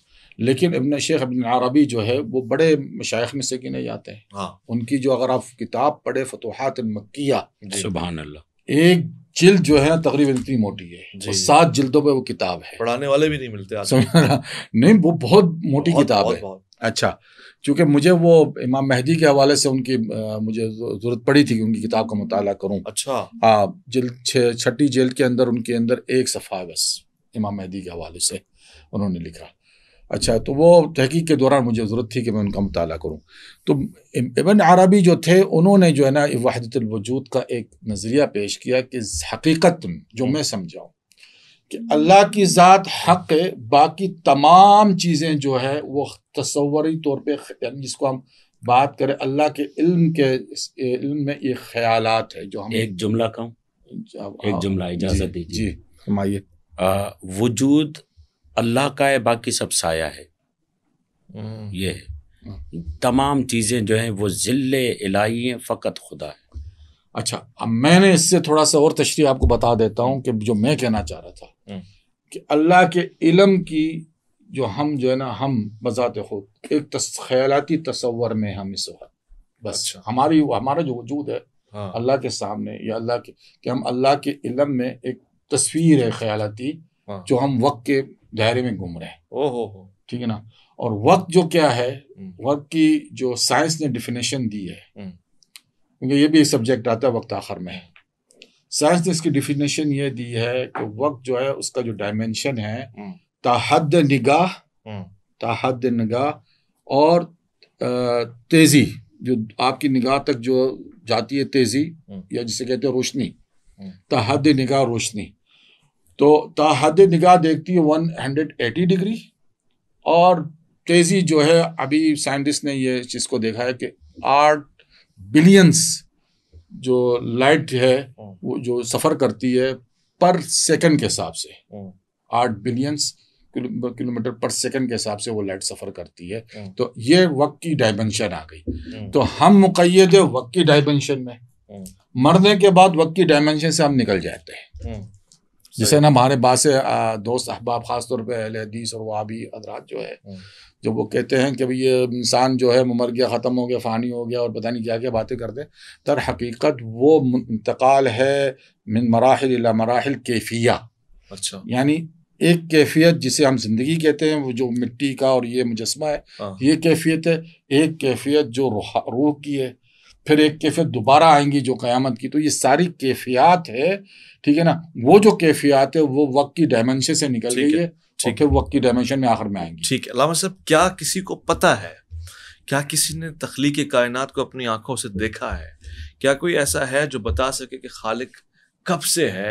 लेकिन इबन शेख इबन अरबी जो है वो बड़े मशाइ में से गिने जाते हैं हाँ। उनकी जो अगर आप किताब पढ़े फतोहात मक्या सुबह एक जिल्द जो है तकरीबन इतनी मोटी है सात जिल्दों पर वो किताब है पढ़ाने वाले भी नहीं मिलते <laughs> नहीं वो बहुत मोटी किताब है अच्छा क्योंकि मुझे वो इमाम मेहदी के हवाले से उनकी आ, मुझे ज़रूरत पड़ी थी कि उनकी किताब का मताल करूँ अच्छा हाँ जल्द छठी जेल के अंदर उनके अंदर एक सफ़ा बस इमाम मेहदी के हवाले से उन्होंने लिखा अच्छा तो वो तहकीक के दौरान मुझे ज़रूरत थी कि मैं उनका मताल करूँ तो इबन आरबी जो थे उन्होंने जो है ना वहदतलवजूद का एक नज़रिया पेश किया कि हकीकत जो हाँ। मैं समझाऊँ कि अल्लाह की ज़ात हक है बाकी तमाम चीज़ें जो है वो तस्वरी तौर पे जिसको हम बात करें अल्लाह के इल्म के इल्म में ये ख्यालात है जो हम एक जुमला कहूँ एक जुमला इजाज़त दीजिए जी हमारे वजूद अल्लाह का है बाकी सब साया है हम्म। ये है हम्म। तमाम चीज़ें जो हैं वो जिले इलाही हैं फ़कत खुदा है अच्छा अब मैंने इससे थोड़ा सा और तशरी आपको बता देता हूँ कि जो मैं कहना चाह रहा था कि अल्लाह के इलम की जो हम जो है ना हम बजात खुद एक तस, ख्यालाती तस्वर में हम इस वक्त बस अच्छा। हमारी हमारा जो वजूद है हाँ। अल्लाह के सामने या अल्लाह के कि हम अल्लाह के इलम में एक तस्वीर है ख्यालाती हाँ। जो हम वक्त के दायरे में घूम रहे हैं ओहो ठीक है ना और वक्त जो क्या है हम्म। वक्त की जो साइंस ने डिफिनेशन दी है क्योंकि हम्म। ये भी एक सब्जेक्ट आता है वक्त आखिर में साइंस ने तो इसकी डिफिनेशन ये दी है कि वक्त जो है उसका जो डायमेंशन है हम्म। ताहद निगाह हम्म। ताहद निगाह और तेज़ी जो आपकी निगाह तक जो जाती है तेज़ी हम्म। या जिसे कहते हैं रोशनी ताहद निगाह रोशनी तो ताहद निगाह देखती है वन हंड्रेड एटी डिग्री और तेज़ी जो है अभी साइंटिस्ट ने ये चीज़ को देखा है कि आठ बिलियंस जो लाइट है हम्म। वो जो सफ़र करती है पर सेकंड के हिसाब से हम्म। आठ बिलियंस किलोमीटर पर सेकंड के हिसाब से वो लाइट सफ़र करती है हम्म। तो ये वक्त की डायमेंशन आ गई तो हम मुकैद वक्त की डायमेंशन में मरने के बाद वक्त की डायमेंशन से हम निकल जाते हैं जिसे ना हमारे बासे दोस्त अहबाब खासतौर पर अहल हदीस और वहाबी हजरात जो है जब वो कहते हैं कि भाई ये इंसान जो है मर गया ख़त्म हो गया फ़ानी हो गया और पता नहीं क्या क्या बातें करते तर हकीकत वो इंतकाल है मिन मराहल मराहल कैफिया अच्छा यानी एक कैफियत जिसे हम ज़िंदगी कहते हैं वो जो मिट्टी का और ये मुजस्मा है हाँ। ये कैफियत है एक कैफियत जो रूह की है फिर एक कैफियत दोबारा आएंगी जो क़यामत की तो ये सारी कैफियात है ठीक है ना वो जो कैफियात है वो वक्त की डायमेंशन से निकल गई है ठीक है वक्त की डायमेंशन में आखिर में आएंगे ठीक है लामा साहब क्या किसी को पता है क्या किसी ने तख्लीक कायनात को अपनी आंखों से देखा है क्या कोई ऐसा है जो बता सके कि खालिक कब से है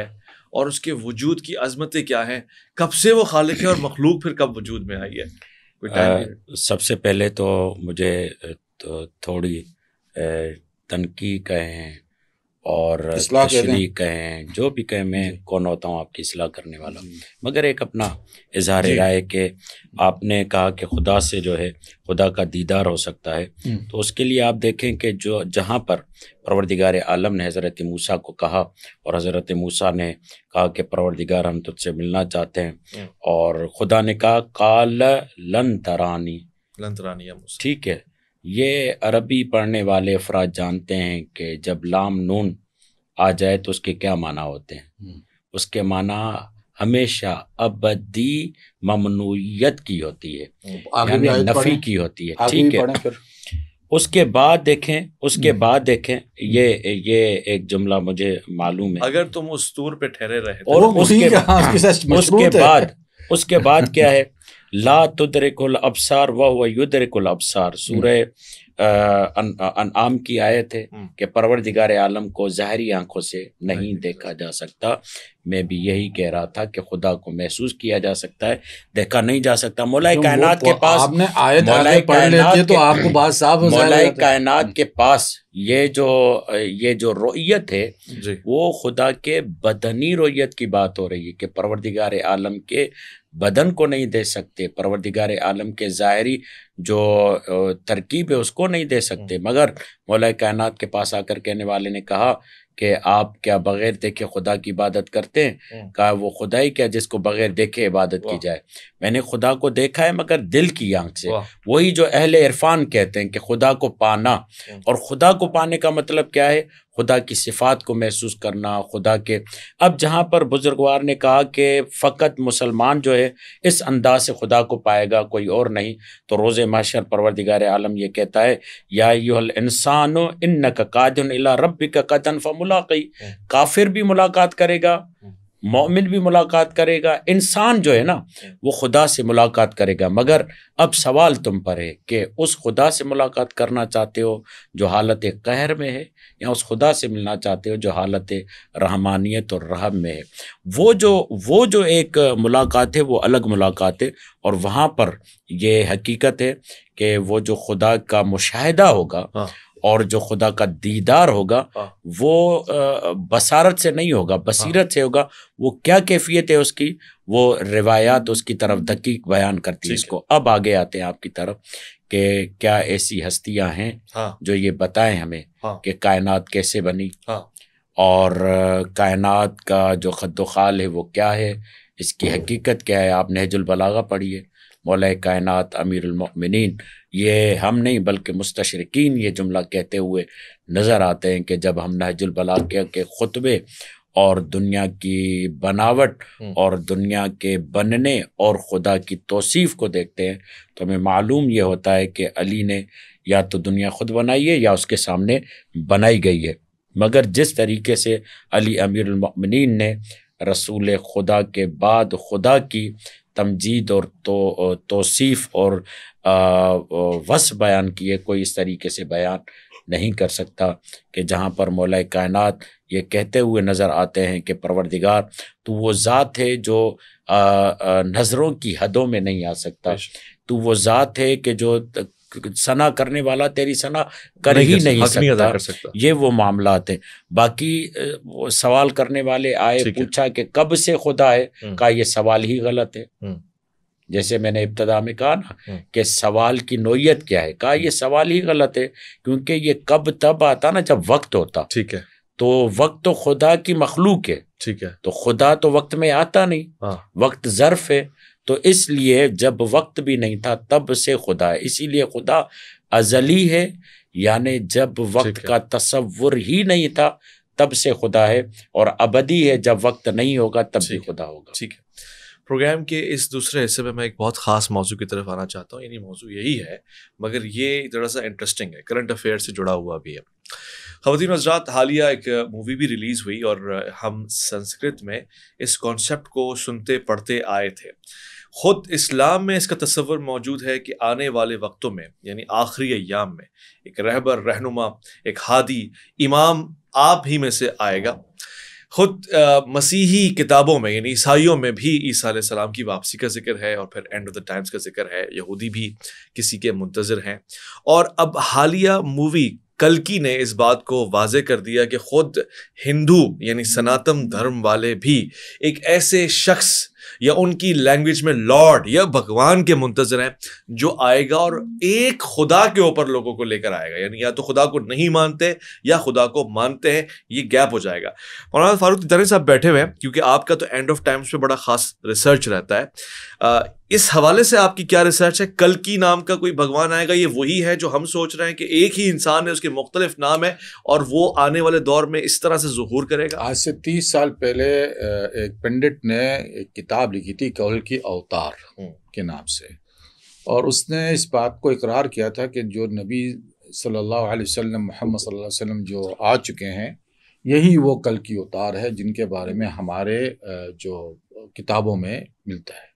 और उसके वजूद की अजमतें क्या हैं कब से वो खालिक है और मखलूक फिर कब वजूद में आई है सबसे पहले तो मुझे तो थोड़ी तनकी कहें और तशरी कहें जो भी कहें मैं कौन होता हूँ आपकी इसलाह करने वाला मगर एक अपना इजहार राय के आपने कहा कि खुदा से जो है खुदा का दीदार हो सकता है हम्म। तो उसके लिए आप देखें कि जो जहाँ पर परवरदिगार आलम ने हज़रत मूसा को कहा और हज़रत मूसा ने कहा कि परवरदिगार हम तुझसे मिलना चाहते हैं हम्म। और खुदा ने कहा काल लन तरानी लन तरानी ठीक है ये अरबी पढ़ने वाले अफराज जानते हैं कि जब लाम नून आ जाए तो उसके क्या माना होते हैं हम्म। उसके माना हमेशा अबदी ममनूयत की होती है नफी की होती है ठीक है उसके बाद देखें उसके हम्म। बाद देखें ये हम्म। ये एक जुमला मुझे मालूम है अगर तुम उस टूर पे ठहरे रहे तो और उसके, उसके बाद उसके बाद क्या है <laughs> ला तुदरिकुल अबसार वह हुआ युदरिकुल अबसार हम्म। सूरह अनआम की आयत है हम्म। कि परवर दिगार आलम को जहरी आंखों से नहीं नहीं देखा जा सकता मैं भी यही कह रहा था कि खुदा को महसूस किया जा सकता है देखा नहीं जा सकता मोलाई तो कायनात के पास आपने आयत मोलाई कायनात तो आपको हम्म। बात साफ मोलाई कायनात के पास ये जो ये जो रोयत है वो खुदा के बदनी रोयत की बात हो रही है कि परवरदिगार आलम के बदन को नहीं दे सकते परवरदिगार आलम के ज़ाहरी जो तरकीब है उसको नहीं दे सकते हम्म। मगर मौला कायनात के पास आकर कहने वाले ने कहा कि आप क्या बगैर देखे खुदा की इबादत करते हैं हम्म। कहा वो खुदा ही क्या जिसको बगैर देखे इबादत की जाए मैंने खुदा को देखा है मगर दिल की आंख से वही जो अहल इरफान कहते हैं कि खुदा को पाना हम्म। और खुदा को पाने का मतलब क्या है खुदा की सिफात को महसूस करना खुदा के अब जहाँ पर बुजुर्गवार ने कहा कि फ़कत मुसलमान जो है इस अंदाज से खुदा को पाएगा कोई और नहीं तो रोज़ माशर परवरदिगार आलम यह कहता है या यूहल इंसान इन का कादन अला रब का कदन फ़ मुलाकई हम्म। काफिर भी मुलाकात करेगा हम्म। मोमिन भी मुलाकात करेगा इंसान जो है ना वो खुदा से मुलाकात करेगा मगर अब सवाल तुम पर है कि उस खुदा से मुलाकात करना चाहते हो जो हालत कहर में है या उस खुदा से मिलना चाहते हो जो हालत रहमानियत और रहम में है वो जो वो जो एक मुलाकात है वो अलग मुलाकात है और वहाँ पर ये हकीकत है कि वो जो खुदा का मुशाह होगा हाँ। और जो खुदा का दीदार होगा हाँ। वो बसारत से नहीं होगा बसीरत से होगा वो क्या कैफियत है उसकी वो रिवायात उसकी तरफ दकी बयान करती है इसको अब आगे आते हैं आपकी तरफ कि क्या ऐसी हस्तियां हैं हाँ। जो ये बताएं हमें हाँ। कि कायनात कैसे बनी हाँ। और कायनात का जो खदोखाल है वो क्या है इसकी हाँ। हकीकत क्या है आप नहजुल बलागा पढ़िए मौल कायनात अमीरमिन ये हम नहीं बल्कि मुस्तशरकिन ये जुमला कहते हुए नज़र आते हैं कि जब हम नहजुलबलाकिया के ख़ुतबे और दुनिया की बनावट हम्म। और दुनिया के बनने और खुदा की तोसीफ़ को देखते हैं तो हमें मालूम ये होता है कि अली ने या तो दुनिया खुद बनाई है या उसके सामने बनाई गई है मगर जिस तरीके से अली अमीरमिन ने रसूल खुदा के बाद खुदा की तमजीद और तो तोसीफ़ और वस बयान किए कोई इस तरीके से बयान नहीं कर सकता कि जहाँ पर मौल कायन ये कहते हुए नज़र आते हैं कि परवरदिगार तो वो ज़ात है जो नज़रों की हदों में नहीं आ सकता तो वो ज़ात है कि जो सना करने वाला तेरी सना कर नहीं ही नहीं, नहीं सकता, नहीं कर सकता ये वो मामला हैं बाकी वो सवाल करने वाले आए पूछा कि कब से खुदा है हम्म। का ये सवाल ही गलत है हम्म। जैसे मैंने इब्तदा में कहा ना हम्म। कि सवाल की नोयत क्या है कहा ये सवाल ही गलत है क्योंकि ये कब तब आता ना जब वक्त होता ठीक है तो वक्त तो खुदा की मखलूक है ठीक है तो खुदा तो वक्त में आता नहीं हाँ। वक्त ज़र्फ है तो इसलिए जब वक्त भी नहीं था तब से खुदा है इसीलिए खुदा अजली है यानी जब वक्त का तस्वुर ही नहीं था तब से खुदा है और अबदी है जब वक्त नहीं होगा तब भी खुदा होगा ठीक है प्रोग्राम के इस दूसरे हिस्से में मैं एक बहुत ख़ास मौजू की तरफ आना चाहता हूँ यानी मौजू यही है मगर ये थोड़ा सा इंटरेस्टिंग है करंट अफेयर से जुड़ा हुआ भी है खवतिन हजरात हालिया एक मूवी भी रिलीज़ हुई और हम संस्कृत में इस कॉन्सेप्ट को सुनते पढ़ते आए थे ख़ुद इस्लाम में इसका तस्वर मौजूद है कि आने वाले वक्तों में यानी आखिरी अयाम में एक रहबर रहनुमा एक हादी इमाम आप ही में से आएगा ख़ुद मसीही किताबों में यानी ईसाइयों में भी ईसा सलाम की वापसी का जिक्र है और फिर एंड ऑफ द टाइम्स का जिक्र है यहूदी भी किसी के मुंतज़र हैं और अब हालिया मूवी कलकी ने इस बात को वाजे कर दिया कि ख़ुद हिंदू यानी सनातन धर्म वाले भी एक ऐसे शख्स या उनकी लैंग्वेज में लॉर्ड या भगवान के मुंतजर हैं जो आएगा और एक खुदा के ऊपर लोगों को लेकर आएगा यानी या तो खुदा को नहीं मानते या खुदा को मानते हैं ये गैप हो जाएगा मौलाना फारूक तनवी साहब बैठे हुए हैं क्योंकि आपका तो एंड ऑफ टाइम्स पे बड़ा खास रिसर्च रहता है इस हवाले से आपकी क्या रिसर्च है कल की नाम का कोई भगवान आएगा ये वही है जो हम सोच रहे हैं कि एक ही इंसान है उसके मुख्तलिफ नाम है और वो आने वाले दौर में इस तरह से जहूर करेगा आज से तीस साल पहले एक पंडित ने एक किताब लिखी थी कल की अवतार हम्म। के नाम से और उसने इस बात को इकरार किया था कि जो नबी सल्लल्लाहु अलैहि वसल्लम मोहम्मद सल्लल्लाहु अलैहि वसल्लम जो आ चुके हैं यही वो कल की अवतार है जिनके बारे में हमारे जो किताबों में मिलता है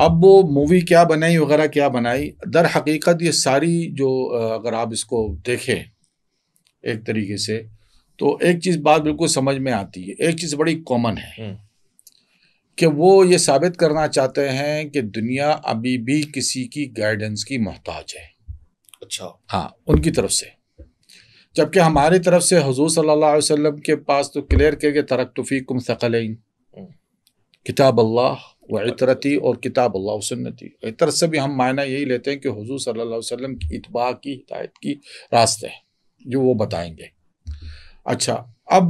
अब वो मूवी क्या बनाई वगैरह क्या बनाई दर हकीकत ये सारी जो अगर आप इसको देखें एक तरीके से तो एक चीज़ बात बिल्कुल समझ में आती है एक चीज़ बड़ी कॉमन है हम्म। कि वो ये साबित करना चाहते हैं कि दुनिया अभी भी किसी की गाइडेंस की मोहताज है अच्छा हाँ उनकी तरफ से जबकि हमारी तरफ से हजूर सल्ला वसम के पास तो क्लियर करके तरक कुम सकल हम्म। किताब अल्लाह व इतरती और किताब अल्लाह सुन्नती इतर से भी हम मायना यही लेते हैं कि हजू सल्ला वसम की इतबा की हिदायत की रास्ते हैं जो वो बताएंगे अच्छा अब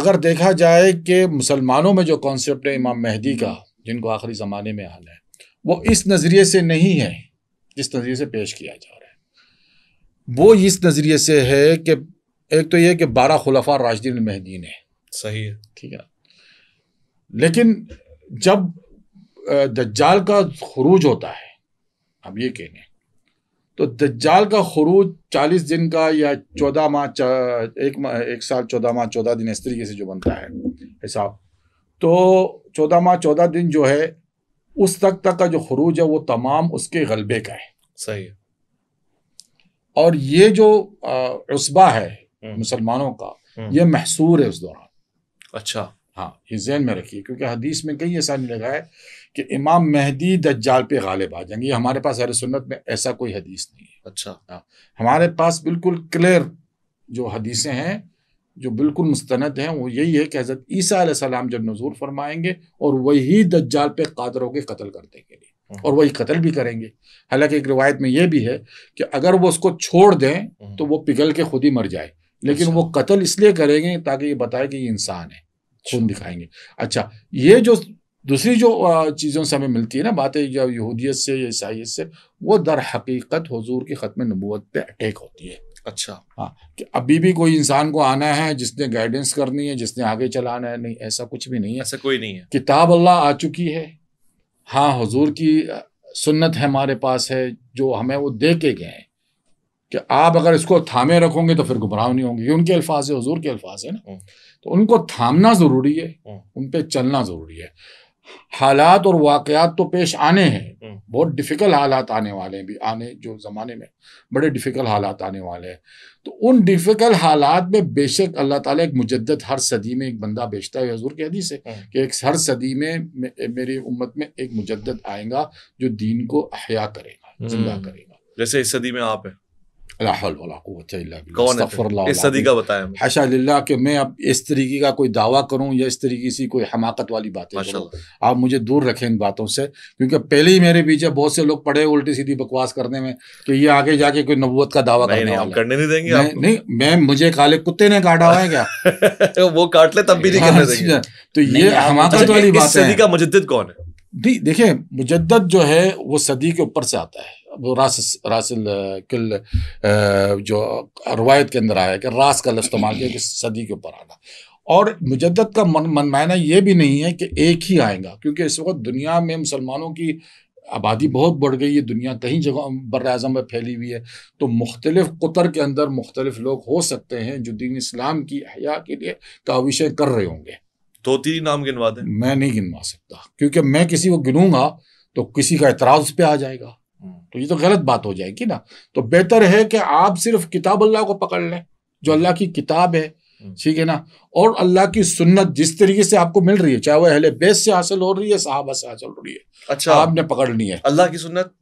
अगर देखा जाए कि मुसलमानों में जो कॉन्सेप्ट है इमाम मेहदी का जिनको आखिरी ज़माने में हाल है वो इस नज़रिए से नहीं है जिस नज़रिए से पेश किया जा रहा है वो इस नज़रिए से है कि एक तो ये कि बारह खुलफा राजदीन महदीन है सही है ठीक है लेकिन जब दज्जाल का खरूज होता है हम ये कहेंगे तो दज्जाल का खरूज चालीस दिन का या चौदह माह एक माह एक साल चौदह माह चौदह दिन इस तरीके से जो बनता है हिसाब तो चौदह माह चौदह दिन जो है उस तक तक का जो खरूज है वो तमाम उसके गलबे का है सही है और ये जो उसबा है हम्म। मुसलमानों का हम्म। ये महसूर है उस दौरान अच्छा हाँ ये जहन में रखिए क्योंकि हदीस में कई ऐसा नहीं लगा है कि इमाम महदी दज्जाल पे गालिब आ जाएंगे हमारे पास हर सुन्नत में ऐसा कोई हदीस नहीं है अच्छा हाँ हमारे पास बिल्कुल क्लियर जो हदीसें हैं जो बिल्कुल मुस्तनद हैं वो यही है कि हज़रत ईसा सलाम जब नजूर फरमाएंगे और वही दज्जाल पे कादर होकर कत्ल कर देंगे हाँ। और वही कत्ल भी करेंगे हालांकि एक रिवायत में यह भी है कि अगर वो उसको छोड़ दें हाँ। तो वो पिघल के खुद ही मर जाए लेकिन अच्छा। वो कत्ल इसलिए करेंगे ताकि ये बताए कि ये इंसान है खून दिखाएंगे अच्छा ये जो दूसरी जो चीज़ों से हमें मिलती है ना बातें जब यहूदियत से या ईसाइत से वो दर हकीकत हजूर की ख़त्म नबूत पे अटैक होती है अच्छा हाँ कि अभी भी कोई इंसान को आना है जिसने गाइडेंस करनी है जिसने आगे चलाना है नहीं ऐसा कुछ भी नहीं है ऐसा कोई नहीं है किताब अल्लाह आ चुकी है हाँ हजूर की सुन्नत है हमारे पास है जो हमें वो दे के गए हैं कि आप अगर इसको थामे रखोगे तो फिर गुमराह नहीं होंगे ये उनके अल्फाज है हजूर के अल्फाज है ना हम्म। तो उनको थामना ज़रूरी है हम्म। उन पर चलना ज़रूरी है हालात और वाकयात तो पेश आने हैं हम्म। बहुत डिफ़िकल्ट हालात आने वाले हैं भी आने जो ज़माने में बड़े डिफ़िकल्ट हालात आने वाले हैं तो उन डिफ़िकल्ट हालात में बेशक अल्लाह ताला एक मुजद्दद हर सदी में एक बंदा बेचता है हजूर की से कि एक हर सदी में मेरी उम्मत में एक मुजद्दद आएगा जो दीन को अहया करेगा जिंदा हम्म। करेगा जैसे इस सदी में आप हैं ला हल वला कुवत इल्ला बिल्लाह इस सदी का बताया हशा लिल्लाह कि मैं अब इस तरीके का कोई दावा करूं या इस तरीके से कोई हमाकत वाली बातें करूं आप मुझे दूर रखें इन बातों से क्योंकि पहले ही मेरे पीछे बहुत से लोग पड़े उल्टी सीधी बकवास करने में कि ये आगे जाके कोई नबूत का दावा नहीं, करने नहीं, वाला करने नहीं देंगे मैं, नहीं मैं मुझे काले कुत्ते ने काटा हुआ है क्या <laughs> वो काट ले तब भी नहीं करने हाँ, देंगे अच्छा, तो ये हमाकत अच्छा, वाली बात है सदी का मुजद्दिद कौन है देखिए मुजद जो है वो सदी के ऊपर से आता है वो रास रास किल जो रवायत के अंदर आया कि रास का लफ्ज़ इस्तेमाल किया कि सदी के ऊपर आना और मुजद का मन मन मायना ये भी नहीं है कि एक ही आएगा क्योंकि इस वक्त दुनिया में मुसलमानों की आबादी बहुत बढ़ गई है दुनिया कई जगह बर अज़म में फैली हुई है तो मुख्तलिफ कुतर के अंदर मुख्तलिफ लोग हो सकते हैं जो दीन इस्लाम की अहिया के लिए काविशें कर रहे होंगे तो तीन नाम गिनवा दें मैं नहीं गिनवा सकता क्योंकि मैं किसी को गिनूंगा तो किसी का एतराज पर आ जाएगा हम्म। तो ये तो गलत बात हो जाएगी ना तो बेहतर है कि आप सिर्फ किताब अल्लाह को पकड़ लें जो हम्म। अल्लाह की किताब है हम्म। ठीक है ना और अल्लाह की सुन्नत जिस तरीके से आपको मिल रही है चाहे वह अहले बेस से हासिल हो रही है साहबा से हासिल हो रही है अच्छा आपने पकड़नी है अल्लाह की सुन्नत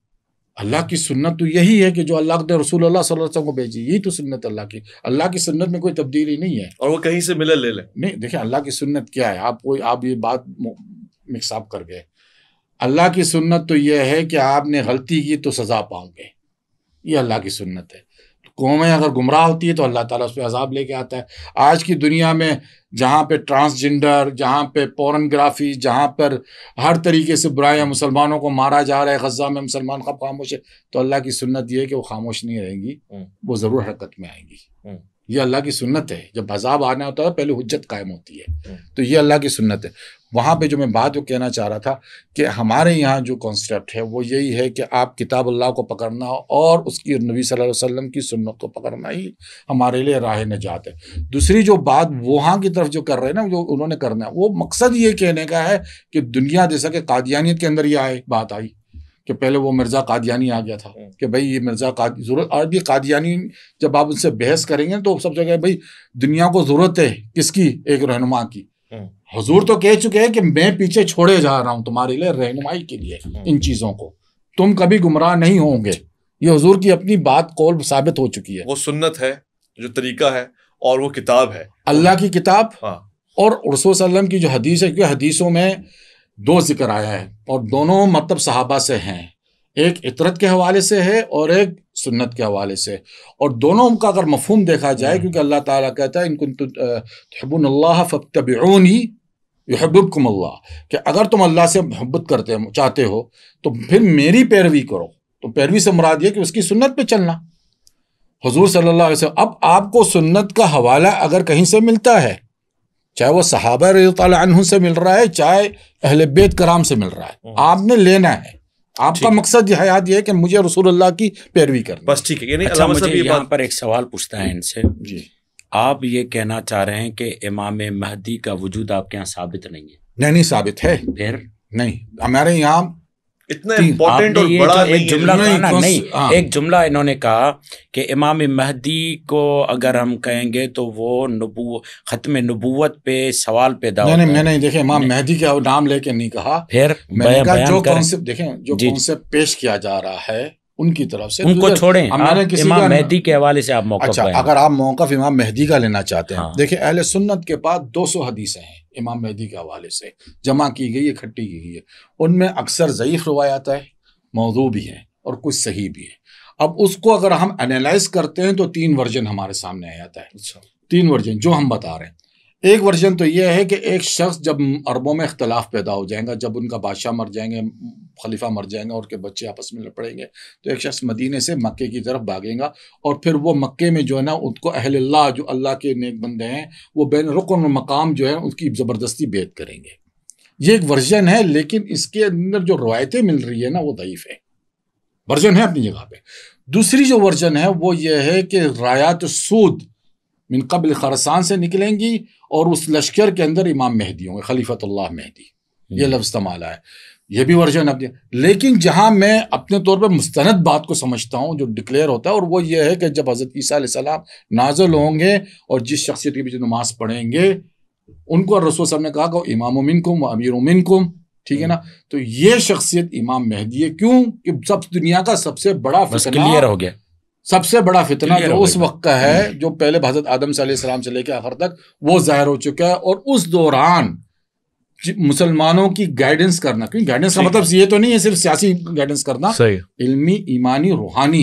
अल्लाह की सुन्नत तो यही है कि जो अल्लाह ने रसूल अल्लाह वसल्लम को भेजी यही तो सुन्नत अल्लाह की अल्लाह की सुन्नत में कोई तब्दीली नहीं है और वो कहीं से मिले ले ले नहीं देखिए अल्लाह की सुन्नत क्या है आप कोई आप ये बात मिक्सअप कर गए अल्लाह की सुन्नत तो यह है कि आपने गलती की तो सज़ा पाओगे ये अल्लाह की सुन्नत है कौमें अगर गुमराह होती है तो अल्लाह ताला उस पर अजाब लेके आता है आज की दुनिया में जहाँ पे ट्रांसजेंडर जहाँ पे पोर्नग्राफी जहाँ पर हर तरीके से बुराया मुसलमानों को मारा जा रहा है गजा में मुसलमान खब खामोश है तो अल्लाह की सुन्नत यह है कि वो खामोश नहीं रहेंगी हम्म। वो ज़रूर हरकत में आएंगी हम्म। ये अल्लाह की सुन्नत है जब अजाब आना होता है पहले हजत कायम होती है हम्म। तो ये अल्लाह की सुन्नत है वहाँ पे जो मैं बात जो कहना चाह रहा था कि हमारे यहाँ जो कॉन्सेप्ट है वो यही है कि आप किताब अल्लाह को पकड़ना और उसकी नबी सल्लल्लाहु अलैहि वसल्लम की सुन्नत को पकड़ना ही हमारे लिए राह नजात है दूसरी जो बात वहाँ की तरफ जो कर रहे हैं ना जो उन्होंने करना है वो मकसद ये कहने का है कि दुनिया जैसा कि कादियानियत के अंदर ये आए बात आई कि पहले वो मिर्ज़ा कादियानी आ गया था हम्म। कि भाई ये मिर्ज़ा काद ज़रूरत भी कादियानी जब आप उनसे बहस करेंगे तो सब जगह भाई दुनिया को ज़रूरत है किसकी एक रहनुमा की हजूर हम्म। तो कह चुके हैं कि मैं पीछे छोड़े जा रहा हूँ तुम्हारे लिए रहनुमाई के लिए हम्म। इन चीज़ों को तुम कभी गुमराह नहीं होंगे ये हजूर की अपनी बात कौल साबित हो चुकी है वो सुन्नत है जो तरीका है और वो किताब है अल्लाह की किताब हाँ। और रसोल्लम की जो हदीस है क्योंकि हदीसों में दो जिक्र आया है और दोनों मतलब सहाबा से हैं एक इतरत के हवाले से है और एक सुन्नत के हवाले से और दोनों का अगर मफहम देखा जाए क्योंकि अल्लाह ताला कहता है इनको तहबुन अल्लाह फ़तबनी अल्लाह कि अगर तुम अल्लाह से मोहब्बत करते चाहते हो तो फिर मेरी पैरवी करो तो पैरवी से मुराद ये कि उसकी सुन्नत पे चलना हुजूर सल्लल्लाहु अलैहि वसल्लम अब आपको सुन्नत का हवाला अगर कहीं से मिलता है चाहे वो सहाबा रही से मिल रहा है चाहे अहल बेद कराम से मिल रहा है आपने लेना है आपका मकसद हयात यह है कि मुझे रसूल अल्लाह की पैरवी कर बस ठीक है अच्छा, मुझे यहाँ पर एक सवाल पूछता है इनसे आप ये कहना चाह रहे हैं कि इमाम महदी का वजूद आपके यहाँ साबित नहीं है नहीं नहीं साबित है फिर नहीं हमारे यहाँ इतना इम्पोर्टेंट और बड़ा एक जुमला नहीं, नहीं हाँ। एक जुमला इन्होंने कहा कि इमाम महदी को अगर हम कहेंगे तो वो नबू खत्म नबूवत पे सवाल पैदा नहीं, नहीं नहीं देखे इमाम महदी का नाम लेके नहीं कहा फिर मैंने कहा जो कॉन्सेप्ट देखें जो कॉन्सेप्ट पेश किया जा रहा है उनकी तरफ से उनको छोड़ें इमाम मेहदी के हवाले से आप मौका अच्छा अगर आप मौका इमाम मेहदी का लेना चाहते हैं हाँ। देखिए अहल सुन्नत के पास 200 हदीसें हैं इमाम मेहदी के हवाले से जमा की गई इकट्ठी की गई है उनमें अक्सर ज़यीफ़ रवायात है मौजू भी हैं और कुछ सही भी है अब उसको अगर हम एनालाइज करते हैं तो तीन वर्जन हमारे सामने आ जाता है अच्छा। तीन वर्जन जो हम बता रहे हैं एक वर्जन तो यह है कि एक शख्स जब अरबों में अख्तिलाफ पैदा हो जाएगा जब उनका बादशाह मर जाएंगे खलीफा मर जाएंगे और के बच्चे आपस में पड़ेंगे तो एक शख्स मदीने से मक्के की तरफ भागेगा और फिर वो मक्के में जो है ना उनको अहल्ला जो अल्लाह के नेक बंदे हैं वो बैन रुकन मकाम जो है उसकी ज़बरदस्ती बेद करेंगे ये एक वर्जन है लेकिन इसके अंदर जो रवायतें मिल रही है ना वो दईफ़ है वर्जन है अपनी जगह पर दूसरी जो वर्जन है वो ये है कि रायात सूद कबल खरसान से निकलेंगी और उस लश्कर के अंदर इमाम मेहदी होंगे खलीफतल्ला मेहदी हम्म। ये लफ्ज़ तमाल है यह भी वर्जन अब लेकिन जहाँ मैं अपने तौर पर मुस्तंद बात को समझता हूँ जो डिक्लेयर होता है और वो ये है कि जब हज़रत ईसा नाजल होंगे और जिस शख्सियत के पीछे नमाज पढ़ेंगे उनको और रसूल साहब ने कहा कि इमाम उमिन कुम अमीर उमिन कुम ठीक है ना हम्म। तो ये शख्सियत इमाम मेहदी है क्यों कि सब दुनिया का सबसे बड़ा क्लियर हो गया सबसे बड़ा फितना जो उस वक्त का है हम्म। जो पहले भजरत आदम सलाम से लेकर आखिर तक वो जाहिर हो चुका है और उस दौरान मुसलमानों की गाइडेंस करना क्योंकि गाइडेंस का मतलब ये तो नहीं है सिर्फ सियासी गाइडेंस करना इल्मी ईमानी रूहानी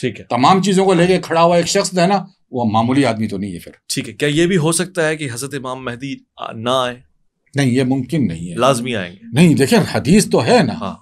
ठीक है तमाम चीजों को लेके खड़ा हुआ एक शख्स तो है ना वो मामूली आदमी तो नहीं है फिर ठीक है क्या ये भी हो सकता है कि हजरत इमाम महदी ना आए नहीं ये मुमकिन नहीं है लाजमी आएंगे नहीं देखिये हदीस तो है ना हाँ।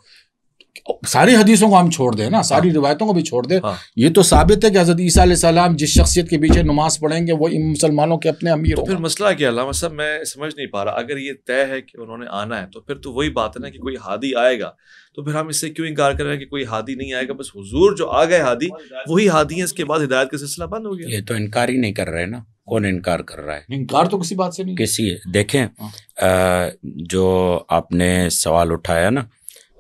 सारी हदीसों को हम छोड़ दें ना सारी हाँ। रिवायतों को भी छोड़ दें हाँ। ये तो साबित है कि हजरत ईसा सलाम जिस शख्सियत के पीछे नमाज पढ़ेंगे वो मुसलमानों के अपने अमीर तो फिर मसला क्या सब मैं समझ नहीं पा रहा अगर ये तय है कि उन्होंने आना है तो फिर तो वही बात है ना कि कोई हादी आएगा तो फिर हम इससे क्यों इनकार कर रहे हैं कि कोई हादी नहीं आएगा बस हजूर जो आ गए हादी वही हादी है इसके बाद हिदायत का सिलसिला बंद हो गया ये तो इनकार ही नहीं कर रहे ना कौन इनकार कर रहा है इनकार तो किसी बात से नहीं किसी देखें हाँ। जो आपने सवाल उठाया ना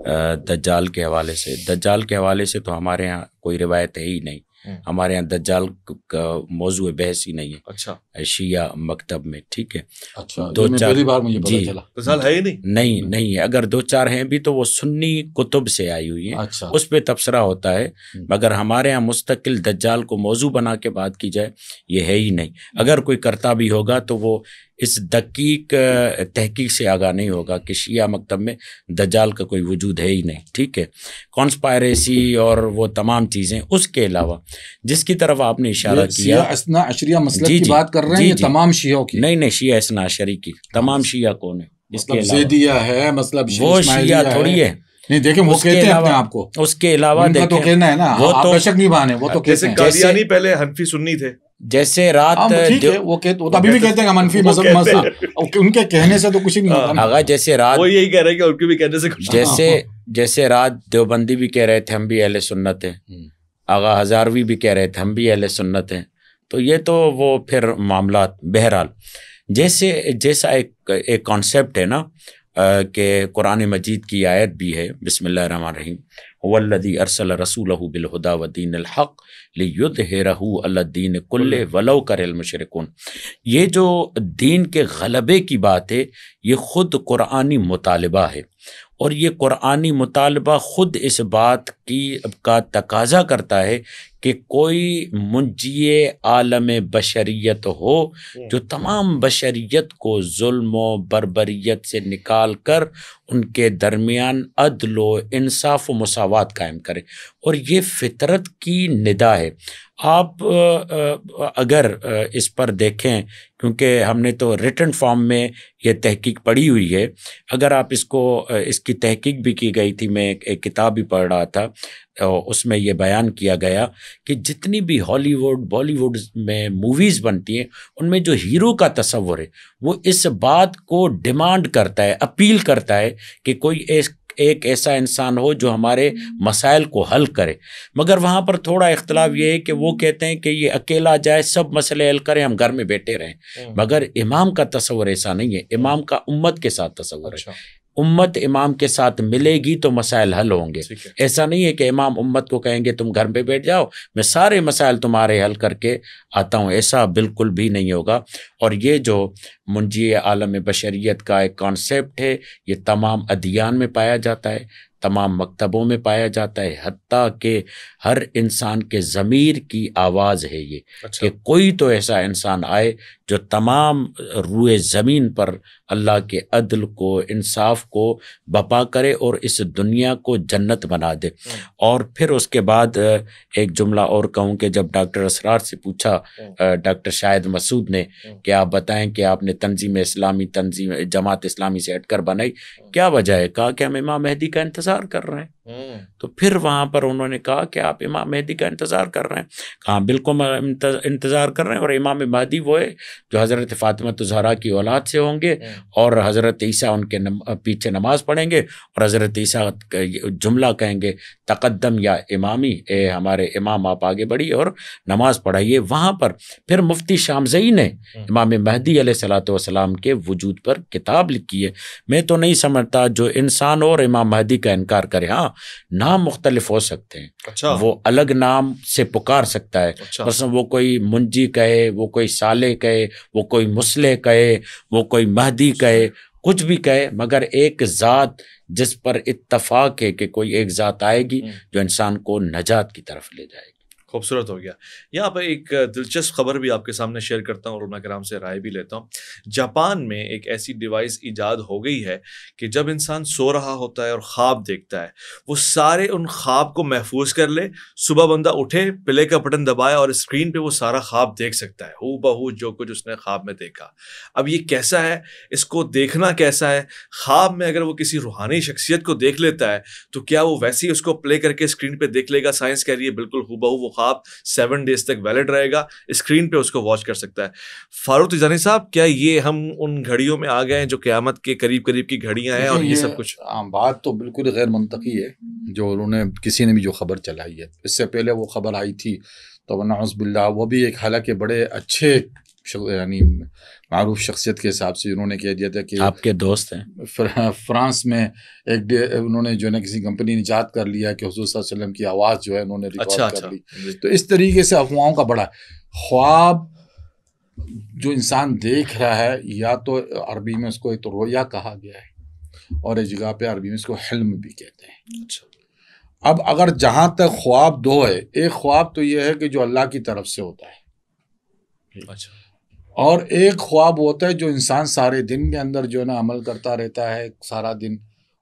दज्जाल के हवाले से दज्जाल के हवाले से तो हमारे यहाँ कोई रिवायत है ही नहीं हम्म। हमारे यहाँ दज्जाल का मौजू बहस ही नहीं है अच्छा शिया मकतब में ठीक है अच्छा दो चार बार मुझे जी चला। है नहीं नहीं हम्म। नहीं है अगर दो चार हैं भी तो वो सुन्नी कुतुब से आई हुई है अच्छा। उस पर तबसरा होता है हम्म। मगर हमारे यहाँ मुस्तकिल दज्जाल को मौजू बना के बात की जाए ये है ही नहीं अगर कोई करता भी होगा तो वो इस दकीक तहकीक से आगा नहीं होगा कि शिया मकतब में दजाल का कोई वजूद है ही नहीं ठीक है कॉन्स्पायरेसी और वो तमाम चीज़ें उसके अलावा जिसकी तरफ आपने इशारा किया असना अशरिया मसला की बात कर रहे हैं ये तमाम शियों की नहीं नहीं शिया असना अशरी की तमाम हाँ। शिया कौन है मतलब इसके मतलब है मतलब वो शिया थोड़ी है नहीं देखे वो कहते हैं अपने आपको उसके अलावा तो कहना है ना वो तो शक नहीं बहाने वो तो कैसे पहले हनफी सुन्नी थे जैसे रात आ, हाँ, वो कहते तो वो अभी भी कहते हैं मनफी मजहब मजहब उनके कहने से तो कुछ ही नहीं होता आगा जैसे रात वो यही कह रहे हैं कि उनके भी कहने से कुछ जैसे जैसे रात देवबंदी भी कह रहे थे हम भी अहले सुन्नत हैं हम्म। आगा हजारवी भी कह रहे थे हम भी अहले सुन्नत हैं तो ये तो वो फिर मामला बहरहाल जैसे जैसा एक एक कॉन्सेप्ट है ना के कुरान मजीद की आयत भी है बसमीम वल्लदी अरसल रसूल बिलहुदा वदीन हक़ लियुद हेरहू अल्लादीन कुल्ल वलो करल ये जो दीन के गलबे की बात है ये ख़ुद कुरानी मुतालबा है और ये कुरानी मुतालबा ख़ुद इस बात की का तकाजा करता है कि कोई मुंजिए आलम बशरियत हो हम्म। जो तमाम बशरियत को जुल्म बरबरीत से निकाल कर उनके दरमियान अदल इंसाफ व मसावत कायम करें और ये फितरत की निदा है आप अगर इस पर देखें क्योंकि हमने तो रिटर्न फॉर्म में ये तहकीक पढ़ी हुई है अगर आप इसको इसकी तहकीक भी की गई थी मैं एक किताब भी पढ़ रहा था उसमें ये बयान किया गया कि जितनी भी हॉलीवुड बॉलीवुड में मूवीज़ बनती हैं उनमें जो हीरो का तस्वुर है वो इस बात को डिमांड करता है अपील करता है कि कोई एक एक ऐसा इंसान हो जो हमारे मसाइल को हल करे मगर वहाँ पर थोड़ा इख्तलाफ ये है कि वो कहते हैं कि ये अकेला जाए सब मसले हल करें हम घर में बैठे रहें हम्म। मगर इमाम का तस्वर ऐसा नहीं है इमाम का उम्मत के साथ तस्वर अच्छा। है उम्मत इमाम के साथ मिलेगी तो मसाइल हल होंगे ऐसा नहीं है कि इमाम उम्मत को कहेंगे तुम घर पे बैठ जाओ मैं सारे मसाइल तुम्हारे हल करके आता हूँ ऐसा बिल्कुल भी नहीं होगा और ये जो मुंजी आलम बशरीत का एक कॉन्सेप्ट है ये तमाम अदियान में पाया जाता है तमाम मकतबों में पाया जाता है हती के हर इंसान के ज़मीर की आवाज़ है ये अच्छा। कि कोई तो ऐसा इंसान आए जो तमाम रुए ज़मीन पर अल्लाह के अदल को इंसाफ को बपा करे और इस दुनिया को जन्नत बना दे हम्म। और फिर उसके बाद एक जुमला और कहूँ कि जब डॉक्टर असरार से पूछा हम्म। डॉक्टर शाहिद मसूद ने हम्म। कि आप बताएं कि आपने तंजीम इस्लामी तंजीम जमात इस्लामी से हटकर बनाई क्या वजह है कहा कि हम इमाम मेहदी का इंतज़ार कर रहे हैं तो फिर वहाँ पर उन्होंने कहा कि आप इमाम मेहदी का इंतज़ार कर रहे हैं कहाँ बिल्कुल इंतज़ार कर रहे हैं और इमाम महदी वो है जो हज़रत फ़ातिमा तुजहरा तो की औलाद से होंगे हम्म। और हज़रत ईसा उनके नम, पीछे नमाज पढ़ेंगे और हज़रत ईसा जुमला कहेंगे तकदम या इमामी ए हमारे इमाम आप आगे बढ़िए और नमाज पढ़ाइए वहाँ पर फिर मुफ्ती शामजई ने हम्म। इमाम महदी सलाम के वजूद पर किताब लिखी है मैं तो नहीं समझता जो इंसान और इमाम महदी का इनकार करे हाँ नाम मुख्तलिफ हो सकते हैं अच्छा। वो अलग नाम से पुकार सकता है अच्छा। वो कोई मुंजी कहे वो कोई साले कहे वो कोई मुसले कहे वो कोई महदी कहे कुछ भी कहे मगर एक ज़ात जिस पर इतफाक है कि कोई एक ज़ात आएगी हम्म। जो इंसान को नजात की तरफ ले जाएगी खूबसूरत हो गया यहाँ पर एक दिलचस्प खबर भी आपके सामने शेयर करता हूँ और उना कराम से राय भी लेता हूँ जापान में एक ऐसी डिवाइस ईजाद हो गई है कि जब इंसान सो रहा होता है और ख्वाब देखता है वो सारे उन ख्वाब को महफूज कर ले सुबह बंदा उठे प्ले का बटन दबाए और स्क्रीन पर वो सारा ख्वाब देख सकता है हु बहू जो कुछ उसने ख्वाब में देखा अब ये कैसा है इसको देखना कैसा है ख्वाब में अगर वो किसी रूहानी शख्सियत को देख लेता है तो क्या वो वैसे ही उसको प्ले करके स्क्रीन पर देख लेगा साइंस कह रही है बिल्कुल हु बहू वो ख्वाब सेवन डेज तक वैलिड रहेगा स्क्रीन पे उसको वॉच कर सकता है फारूक तिजानी साहब क्या ये हम उन घड़ियों में आ गए हैं जो क्यामत के करीब करीब की घड़ियाँ हैं और ये, ये सब कुछ बात तो बिल्कुल गैर मनतकी है जो उन्होंने किसी ने भी जो खबर चलाई है इससे पहले वो खबर आई थी तो नौजबिल्ला वो भी एक हालांकि बड़े अच्छे यानी मरूफ शख्सियत के हिसाब से उन्होंने कह दिया था कि आपके दोस्त हैं फ्रांस में एक उन्होंने जो है ना किसी कंपनी ने ईजाद कर लिया कि हजूर वसल्लम की आवाज़ जो है उन्होंने अच्छा, कर अच्छा। ली तो इस तरीके से अफवाहों का बड़ा ख्वाब जो इंसान देख रहा है या तो अरबी में उसको एक तो रोया कहा गया है और एक जगह पर अरबी में उसको हिल्म भी कहते हैं अच्छा अब अगर जहाँ तक ख्वाब दो है एक ख्वाब तो यह है कि जो अल्लाह की तरफ से होता है अच्छा और एक ख्वाब होता है जो इंसान सारे दिन के अंदर जो है ना अमल करता रहता है सारा दिन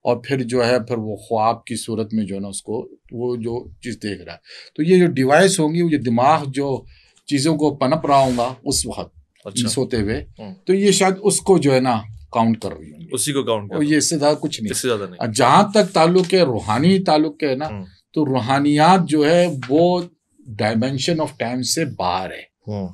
और फिर जो है फिर वो ख्वाब की सूरत में जो है ना उसको वो जो चीज़ देख रहा है तो ये जो डिवाइस होंगी ये दिमाग जो चीज़ों को पनप रहा होगा उस वक्त अच्छा। सोते हुए हम्म। तो ये शायद उसको जो है ना काउंट कर रही होंगी उसी को काउंट कर ये इससे ज़्यादा कुछ नहीं इससे ज़्यादा नहीं जहाँ तक ताल्लुक है रूहानी ताल्लुक है ना हम्म। तो रूहानियात जो है वो डायमेंशन ऑफ टाइम से बाहर है हम्म।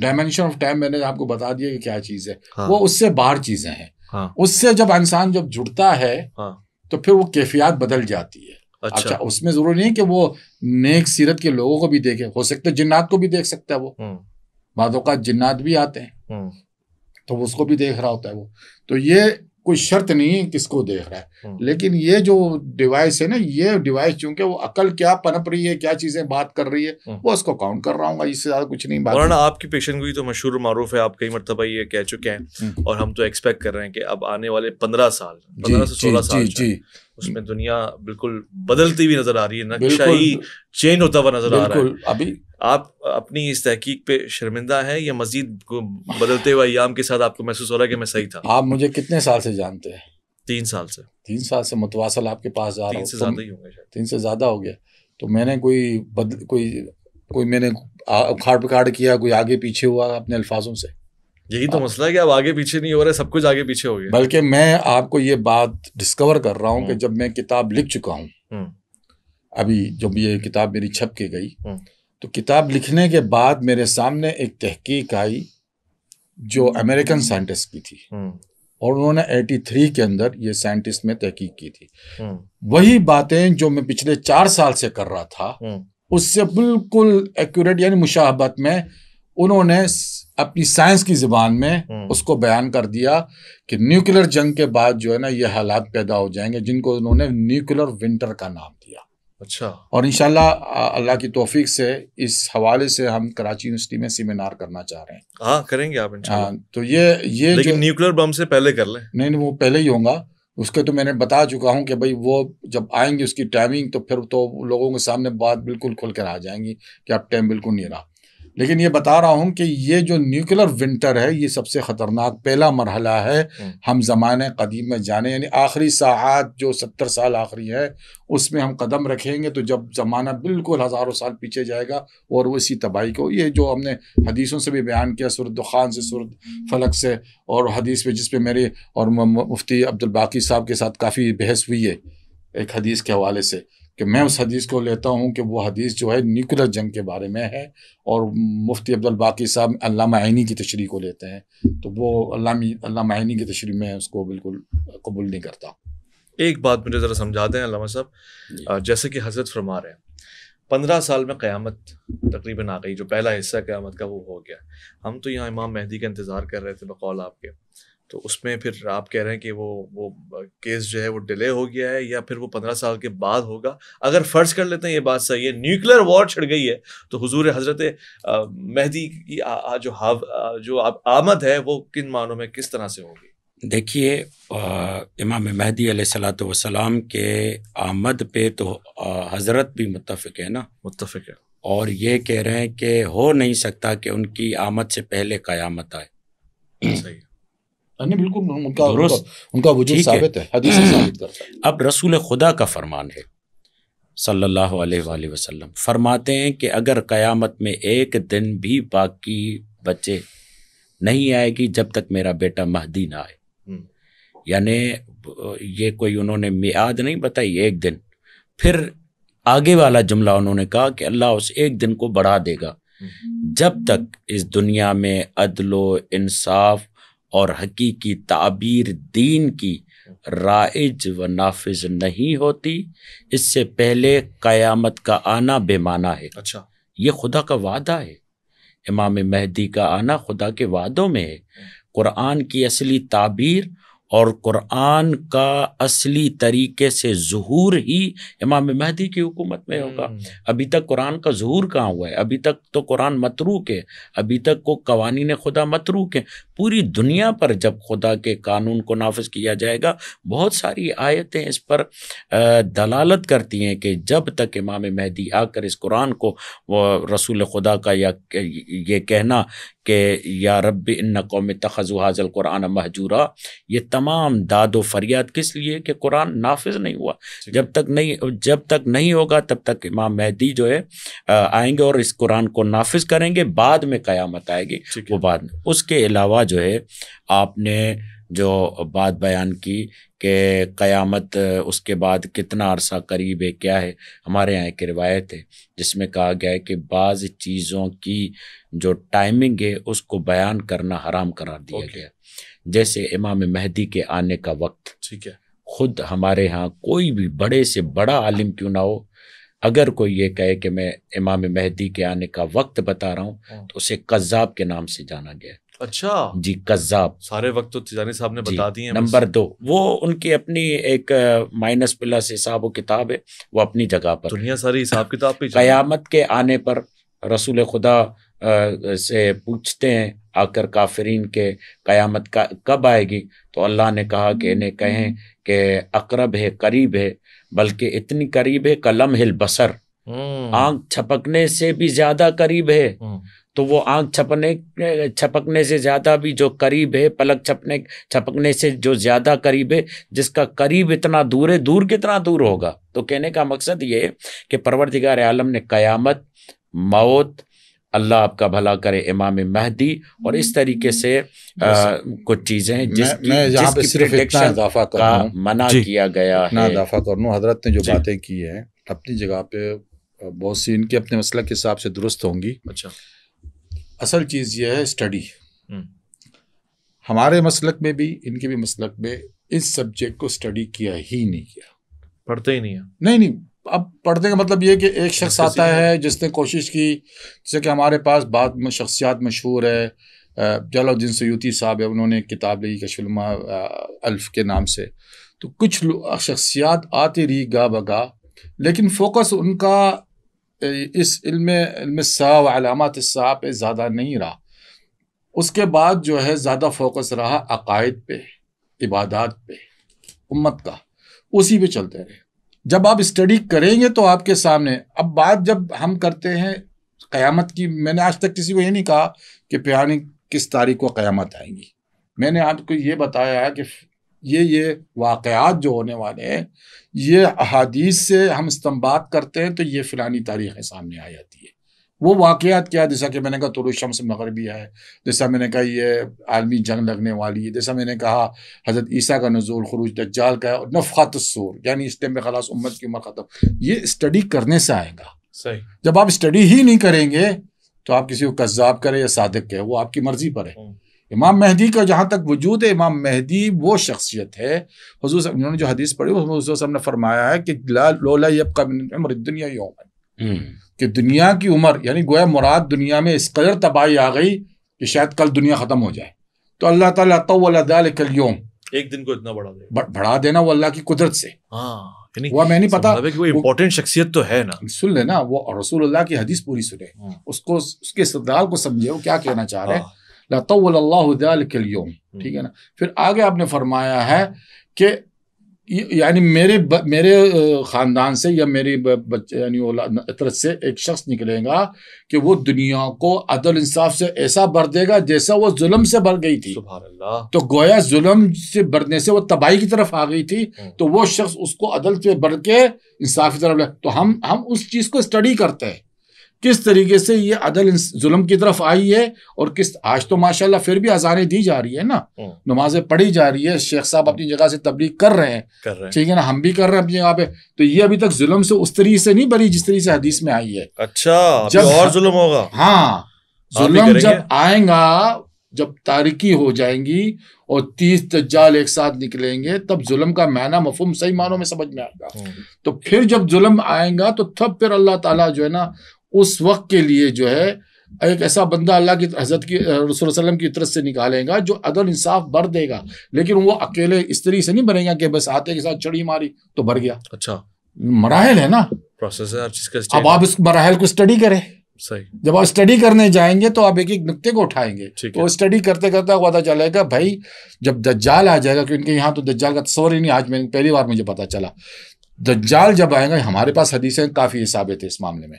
डायमेंशन ऑफ टाइम मैंने आपको बता दिया कि क्या चीज है हाँ। वो उससे बाहर चीजें हैं हाँ। उससे जब इंसान जब जुड़ता है हाँ। तो फिर वो कैफियात बदल जाती है अच्छा, अच्छा उसमें जरूरी नहीं कि वो नेक सीरत के लोगों को भी देखे हो सकता है जिन्नात को भी देख सकता है वो हम्म। बाद जिन्नात भी आते हैं हम्म। तो उसको भी देख रहा होता है वो तो ये कोई शर्त नहीं है किसको देख रहा है हम्म। लेकिन ये जो डिवाइस है ना ये डिवाइस चूंकि वो अकल क्या पनप रही है क्या चीजें बात कर रही है हम्म। वो उसको काउंट कर रहा हूँ इससे ज्यादा कुछ नहीं बात मौलाना आपकी पेशेंट हुई तो मशहूर मारूफ है आप कई मरतबा ये कह चुके हैं हम्म। और हम तो एक्सपेक्ट कर रहे हैं कि अब आने वाले पंद्रह साल पंद्रह से सोलह साल जी उसमें दुनिया बिल्कुल बदलती हुई नजर आ रही है नक्शा ही चेंज होता हुआ नजर आ रहा है अभी आप अपनी इस तहकीक पे शर्मिंदा हैं या मजीद बदलते हुए अयाम के साथ आपको महसूस हो रहा है कि मैं सही था आप मुझे कितने साल से जानते हैं तीन साल से तीन साल से मुतवासल आपके पास जा रहा तीन से ज्यादा ही होंगे तीन से ज्यादा हो गया तो मैंने कोई बदल कोई कोई मैंने उखाड़ पखाड़ किया कोई आगे पीछे हुआ अपने अल्फाजों से यही तो मसला है कि अब आगे पीछे नहीं हो रहा है सब कुछ आगे पीछे हो गया बल्कि मैं आपको ये बात डिस्कवर कर रहा हूँ कि हम्म। जब मैं किताब लिख चुका हूँ हम्म। अभी जब ये किताब मेरी छप के गई हम्म। तो किताब लिखने के बाद मेरे सामने एक तहकीक आई जो अमेरिकन साइंटिस्ट की थी और उन्होंने 83 के अंदर ये साइंटिस्ट में तहकीक की थी वही बातें जो मैं पिछले चार साल से कर रहा था उससे बिल्कुल एक्यूरेट यानी मुशाहबत में उन्होंने अपनी साइंस की ज़बान में हम्म। उसको बयान कर दिया कि न्यूक्लियर जंग के बाद जो है ना ये हालात पैदा हो जाएंगे जिनको उन्होंने न्यूक्लियर विंटर का नाम दिया अच्छा और इनशाला अल्लाह की तोफीक से इस हवाले से हम कराची यूनिवर्सिटी में सेमिनार करना चाह रहे हैं हाँ करेंगे आप हाँ तो ये ये न्यूक्लियर बम से पहले कर ले नहीं नहीं वो पहले ही होगा उसके तो मैंने बता चुका हूँ कि भाई वो जब आएंगे उसकी टाइमिंग तो फिर तो लोगों के सामने बात बिल्कुल खुल कर आ जाएंगी कि अब टाइम बिल्कुल नहीं रहा लेकिन ये बता रहा हूँ कि ये जो न्यूक्लियर विंटर है ये सबसे ख़तरनाक पहला मरहला है हम्म। हम ज़माने कदीम में जाने यानी आखिरी साहत जो सत्तर साल आखिरी है उसमें हम कदम रखेंगे तो जब ज़माना बिल्कुल हज़ारों साल पीछे जाएगा और वो इसी तबाही को ये जो हमने हदीसों से भी बयान किया सूरत खान से सूरत फलक से और हदीस पे जिसपे मेरे और मुफ्ती अब्दुलबाकी साहब के साथ काफ़ी बहस हुई है एक हदीस के हवाले से कि मैं उस हदीस को लेता हूँ कि वो हदीस जो है न्यूक्लियर जंग के बारे में है और मुफ्ती अब्दुल बाकी साहब अल्लामा आइनी की तशरी को लेते हैं तो वो अल्लामी अल्लामा आइनी की तशरी में उसको बिल्कुल कबूल नहीं करता एक बात मुझे ज़रा समझा दें अल्लामा साहब जैसे कि हजरत फरमा रहे हैं पंद्रह साल में क़्यामत तकरीबन आ गई जो पहला हिस्सा क़्यामत का वो हो गया हम तो यहाँ इमाम मेहदी का इंतज़ार कर रहे थे बकौल आपके तो उसमें फिर आप कह रहे हैं कि वो वो केस जो है वो डिले हो गया है या फिर वो पंद्रह साल के बाद होगा अगर फ़र्ज कर लेते हैं ये बात सही है न्यूक्लियर वॉर छिड़ गई है तो हुजूर हज़रत मेहदी की आ, आ, जो हाव आ, जो आमद है वो किन मानों में किस तरह से होगी देखिए इमाम मेहदी सलात वसलाम के आमद पे तो हज़रत भी मुतफ़ है ना मुतफ़ है और ये कह रहे हैं कि हो नहीं सकता कि उनकी आमद से पहले क़यामत आए सही हम्म। बिल्कुल उनका दुरुस्त उनका वजूद साबित है हदीस साबित करता है अब रसूल खुदा का फरमान है सल्लल्लाहु अलैहि वसल्लम फरमाते हैं कि अगर क़यामत में एक दिन भी बाकी बचे नहीं आएगी जब तक मेरा बेटा महदी ना आए हम्म। यानी ये कोई उन्होंने मियाद नहीं बताई एक दिन फिर आगे वाला जुमला उन्होंने कहा कि अल्लाह उस एक दिन को बढ़ा देगा हम्म। जब तक इस दुनिया में अदलो इंसाफ और हकीकी ताबीर दीन की राइज व नाफिज नहीं होती इससे पहले क़यामत का आना बेमाना है अच्छा ये खुदा का वादा है इमाम महदी का आना खुदा के वादों में है कुरान की असली ताबीर और कुरान का असली तरीके से जहूर ही इमाम महदी की हुकूमत में होगा हम्म। अभी तक कुरान का जहूर कहाँ हुआ है अभी तक तो कुरान मतरूक है अभी तक को ने खुदा मतरूक है पूरी दुनिया पर जब खुदा के कानून को नाफज किया जाएगा बहुत सारी आयतें इस पर दलालत करती हैं कि जब तक इमाम महदी आकर इस कुरान को रसूल खुदा का या ये कहना कि या रब इन कौम तखज़ हाजल कुरान महजूरा ये तमाम तमाम दाद व फरियाद किस लिए कि कुरान नाफिज नहीं हुआ जब तक नहीं जब तक नहीं होगा तब तक इमाम महदी जो है आएंगे और इस कुरान को नाफिज करेंगे बाद में क़यामत आएगी वो बाद में उसके अलावा जो है आपने जो बात बयान की कि क़यामत उसके बाद कितना अरसा करीब है क्या है हमारे यहाँ एक रिवायत है जिसमें कहा गया है कि बाज़ चीज़ों की जो टाइमिंग है उसको बयान करना हराम करार दिया okay. गया जैसे इमाम महदी के आने का वक्त ठीक है खुद हमारे यहाँ कोई भी बड़े से बड़ा आलिम क्यों ना हो अगर कोई ये कहे कि मैं इमाम महदी के आने का वक्त बता रहा हूँ हाँ। तो उसे कज्जाब के नाम से जाना गया अच्छा जी कज्जाब सारे वक्त तो तिजानी साहब ने बता दिए नंबर दो वो उनकी अपनी एक माइनस प्लस हिसाब किताब है वो अपनी जगह पर दुनिया सारी हिसाब किताब पे <laughs> कयामत के आने पर रसूल खुदा से पूछते हैं आकर काफरीन के क़यामत का कब आएगी तो अल्लाह ने कहा कि इन्हें कहें कि अकरब है करीब है बल्कि इतनी करीब है कलम हिल बसर हम्म। आँख छपकने से भी ज़्यादा करीब है हम्म। तो वो आँख छपने छपकने से ज़्यादा भी जो करीब है पलक छपने छपकने से जो ज़्यादा करीब है जिसका करीब इतना दूर है दूर कितना दूर होगा तो कहने का मकसद ये है कि परवरदिगार आलम ने क़यामत मौत अल्लाह आपका भला करे इमाम महदी और इस तरीके से आ, कुछ चीज़ें सिर्फ इतना इजाफा मना किया गया इजाफा कर हजरत ने जो बातें की हैं अपनी जगह पे बहुत सी इनके अपने मसल के हिसाब से दुरुस्त होंगी अच्छा असल चीज़ यह है स्टडी हम्म। हमारे मसलक में भी इनके भी मसलक में इस सब्जेक्ट को स्टडी किया ही नहीं किया पढ़ते ही नहीं है नहीं नहीं अब पढ़ने का मतलब ये कि एक शख्स आता है जिसने कोशिश की जैसे कि हमारे पास बाद में शख्सियात मशहूर है जलाउद्दीन सयूती साहब है उन्होंने किताब लिखी कशलमा अल्फ के नाम से तो कुछ शख्सियात आती रही गा बगा लेकिन फोकस उनका इस इल्म इल्म सा वालामत पे ज़्यादा नहीं रहा उसके बाद जो है ज़्यादा फोकस रहा अकायद पे इबादत पे उम्मत का उसी पे चलते रहे जब आप स्टडी करेंगे तो आपके सामने अब बात जब हम करते हैं क़यामत की मैंने आज तक किसी को ये नहीं कहा कि प्यानी किस तारीख को क़यामत आएंगी मैंने आपको ये बताया है कि ये ये वाक़ात जो होने वाले हैं ये अहादीस से हम इस्तेमाल करते हैं तो ये फ़लानी तारीखें सामने आ जाती है वो वाकयात क्या है जैसा कि मैंने कहा तुर शम्स मगरबी है जैसा मैंने कहा ये आलमी जंग लगने वाली है जैसा मैंने कहा हज़रत ईसा का नजूल खरूज दज्जाल का है और नफ़ात सूर यानी इस टाइम खलास उम्मत की उम्र ख़त्म ये स्टडी करने से आएगा सही जब आप स्टडी ही नहीं करेंगे तो आप किसी को कज्जाब करें या सादक करें वो आपकी मर्ज़ी पर है हम्म। इमाम महदी का जहाँ तक वजूद है इमाम महदी वो शख्सियत है उन्होंने जो हदीस पढ़ी उसमें ने फरमाया है कि लोला यब का दुनिया योम कि दुनिया की उम्र यानी गोया मुराद दुनिया में इस कदर तबाही आ गई कि शायद कल दुनिया ख़त्म हो जाए तो अल्लाह ताला कल तवलदालयोम एक दिन को इतना बढ़ा दे बढ़ा देना वो अल्लाह की कुदरत से हाँ वह मैं नहीं पता कि वो इम्पोर्टेंट शख्सियत तो है ना सुन लेना वो रसूल अल्लाह की हदीस पूरी सुने हाँ। उसको उसके सरदार को समझे वो क्या कहना चाह रहे हैं हाँ। लतोम हम्म। ठीक है ना फिर आगे आपने फरमाया है कि यानी मेरे ब, मेरे ख़ानदान से या मेरे बच्चे यानी तरफ से एक शख्स निकलेगा कि वो दुनिया को अदल इंसाफ से ऐसा भर देगा जैसा वो जुल्म से भर गई थी तो गोया जुल्म से भरने से वो तबाही की तरफ आ गई थी हम्म। तो वो शख्स उसको अदल से भर के इंसाफ की तरफ तो हम हम उस चीज़ को स्टडी करते हैं किस तरीके से ये अदल जुल्म की तरफ आई है और किस आज तो माशाल्लाह फिर भी अजानें दी जा रही है ना हम्म। नमाजें पढ़ी जा रही है शेख साहब अपनी जगह से तबलीग कर रहे हैं ठीक है ना हम भी कर रहे हैं अपनी जगह पे तो ये अभी तक जुल्म से उस तरीके से नहीं बनी जिस तरीके से हदीस में आई है अच्छा जब और जुल्म होगा हाँ जुल्म जब आएगा जब तारीखी हो जाएंगी और तीस तजाल एक साथ निकलेंगे तब जुल्म का मैना मफहम सही मानों में समझ में आएगा हम्म। तो फिर जब जुल्म आएगा तो तब फिर अल्लाह ताला जो है ना उस वक्त के लिए जो है एक ऐसा बंदा अल्लाह की हजरत की वसलम की तरफ से निकालेगा जो अदल इंसाफ भर देगा लेकिन वो अकेले इस तरीके से नहीं बनेगा कि बस आते के साथ चढ़ी मारी तो भर गया अच्छा मराहल है ना प्रोसेस अब आप इस मराहल को स्टडी करें सही जब आप स्टडी करने जाएंगे तो आप एक एक नुकते को उठाएंगे तो स्टडी करते करते पता चलेगा भाई जब दज्जाल आ जाएगा क्योंकि यहाँ तो दज्जाल का तस्वर तो ही नहीं आज मैंने पहली बार मुझे पता चला दज्जाल जब आएगा हमारे पास हदीसें काफ़ी साबित है इस मामले में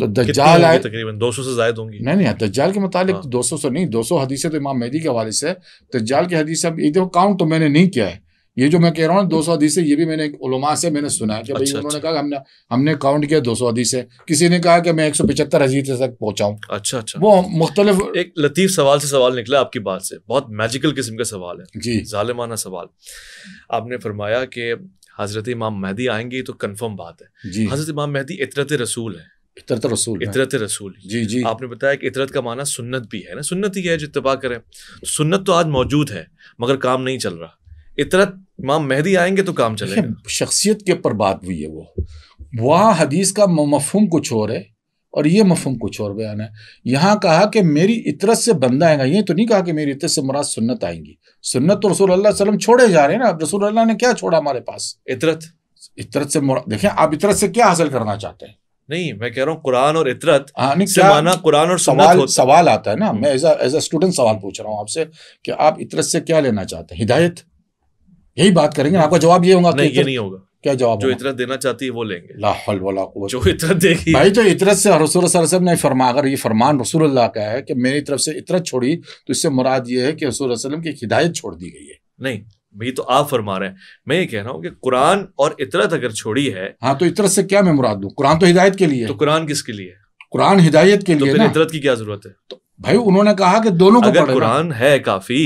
तो दज्जाल आए तकरीबन 200 से ज्यादा होंगी नहीं नहीं दज्जाल के मुतालिक हाँ। 200 से नहीं 200 हदीसें तो इमाम मेहदी के हवाले से दज्जाल की हदीस अब ये देखो काउंट तो मैंने नहीं किया है ये जो मैं कह रहा हूँ दो सौ हदीसें ये भी मैंने उलमा से मैंने सुना है कि भाई अच्छा, उन्होंने अच्छा। कहा हमने हमने काउंट किया दो सौ हदीसें किसी ने कहा कि मैं एक सौ पिछहत्तर हदीस तक पहुंचाऊँ अच्छा अच्छा वो मुख्तलिफ एक लतीफ़ सवाल से सवाल निकला आपकी बात से बहुत मैजिकल किस्म का सवाल है जी जालिमाना सवाल आपने फरमाया कि हज़रत इमाम महदी आएंगे तो कन्फर्म बात है हज़रत इमाम महदी इतरत रसूल है इतरत रसूल इतरत रसूल जी जी आपने बताया कि इतरत का माना सुन्नत भी है ना सुन्नत ही है जो इतबा करें तो सुन्नत तो आज मौजूद है मगर काम नहीं चल रहा इतरत इमाम महदी आएंगे तो काम चलेगा शख्सियत के ऊपर बात हुई है वो वहाँ हदीस का मफहम कुछ और है और ये मफहम कुछ और बयान है यहाँ कहा कि मेरी इतरत से बंदा आएगा ये तो नहीं कहा कि मेरी इतरत से मुराद सुन्नत आएंगी सुन्नत तो रसूल अल्लाह वसलम छोड़े जा रहे हैं ना अब रसूल अल्लाह ने क्या छोड़ा हमारे पास इतरत इतरत से देखें आप इतरत से क्या हासिल करना चाहते हैं नहीं मैं कह रहा हूँ कुरान और इतरत हाँ, माना कुरान और सवाल सवाल आता है ना हम्म। मैं एज अ स्टूडेंट सवाल पूछ रहा हूँ आपसे कि आप इतरत से क्या लेना चाहते हैं हिदायत यही बात करेंगे आपका जवाब ये होगा नहीं ये नहीं होगा क्या जवाब जो इतना देना चाहती है वो लेंगे लाहौल वाला जो इतना देगी भाई जो इतरत से रसूल वसल्लम ने फरमा अगर ये फरमान रसूल का है कि मेरी तरफ से इतरत छोड़ी तो इससे मुराद ये है कि रसूल वसलम की हिदायत छोड़ दी गई है नहीं भाई तो आप फरमा रहे हैं मैं ये कह रहा हूँ कि कुरान और इतरत अगर छोड़ी है हाँ तो इतरत से क्या मैं मुराद लूँ कुरान तो हिदायत के लिए तो कुरान किसके लिए कुरान हिदायत के तो लिए तो इतरत की क्या जरूरत है तो भाई उन्होंने कहा कि दोनों को अगर कुरान है काफी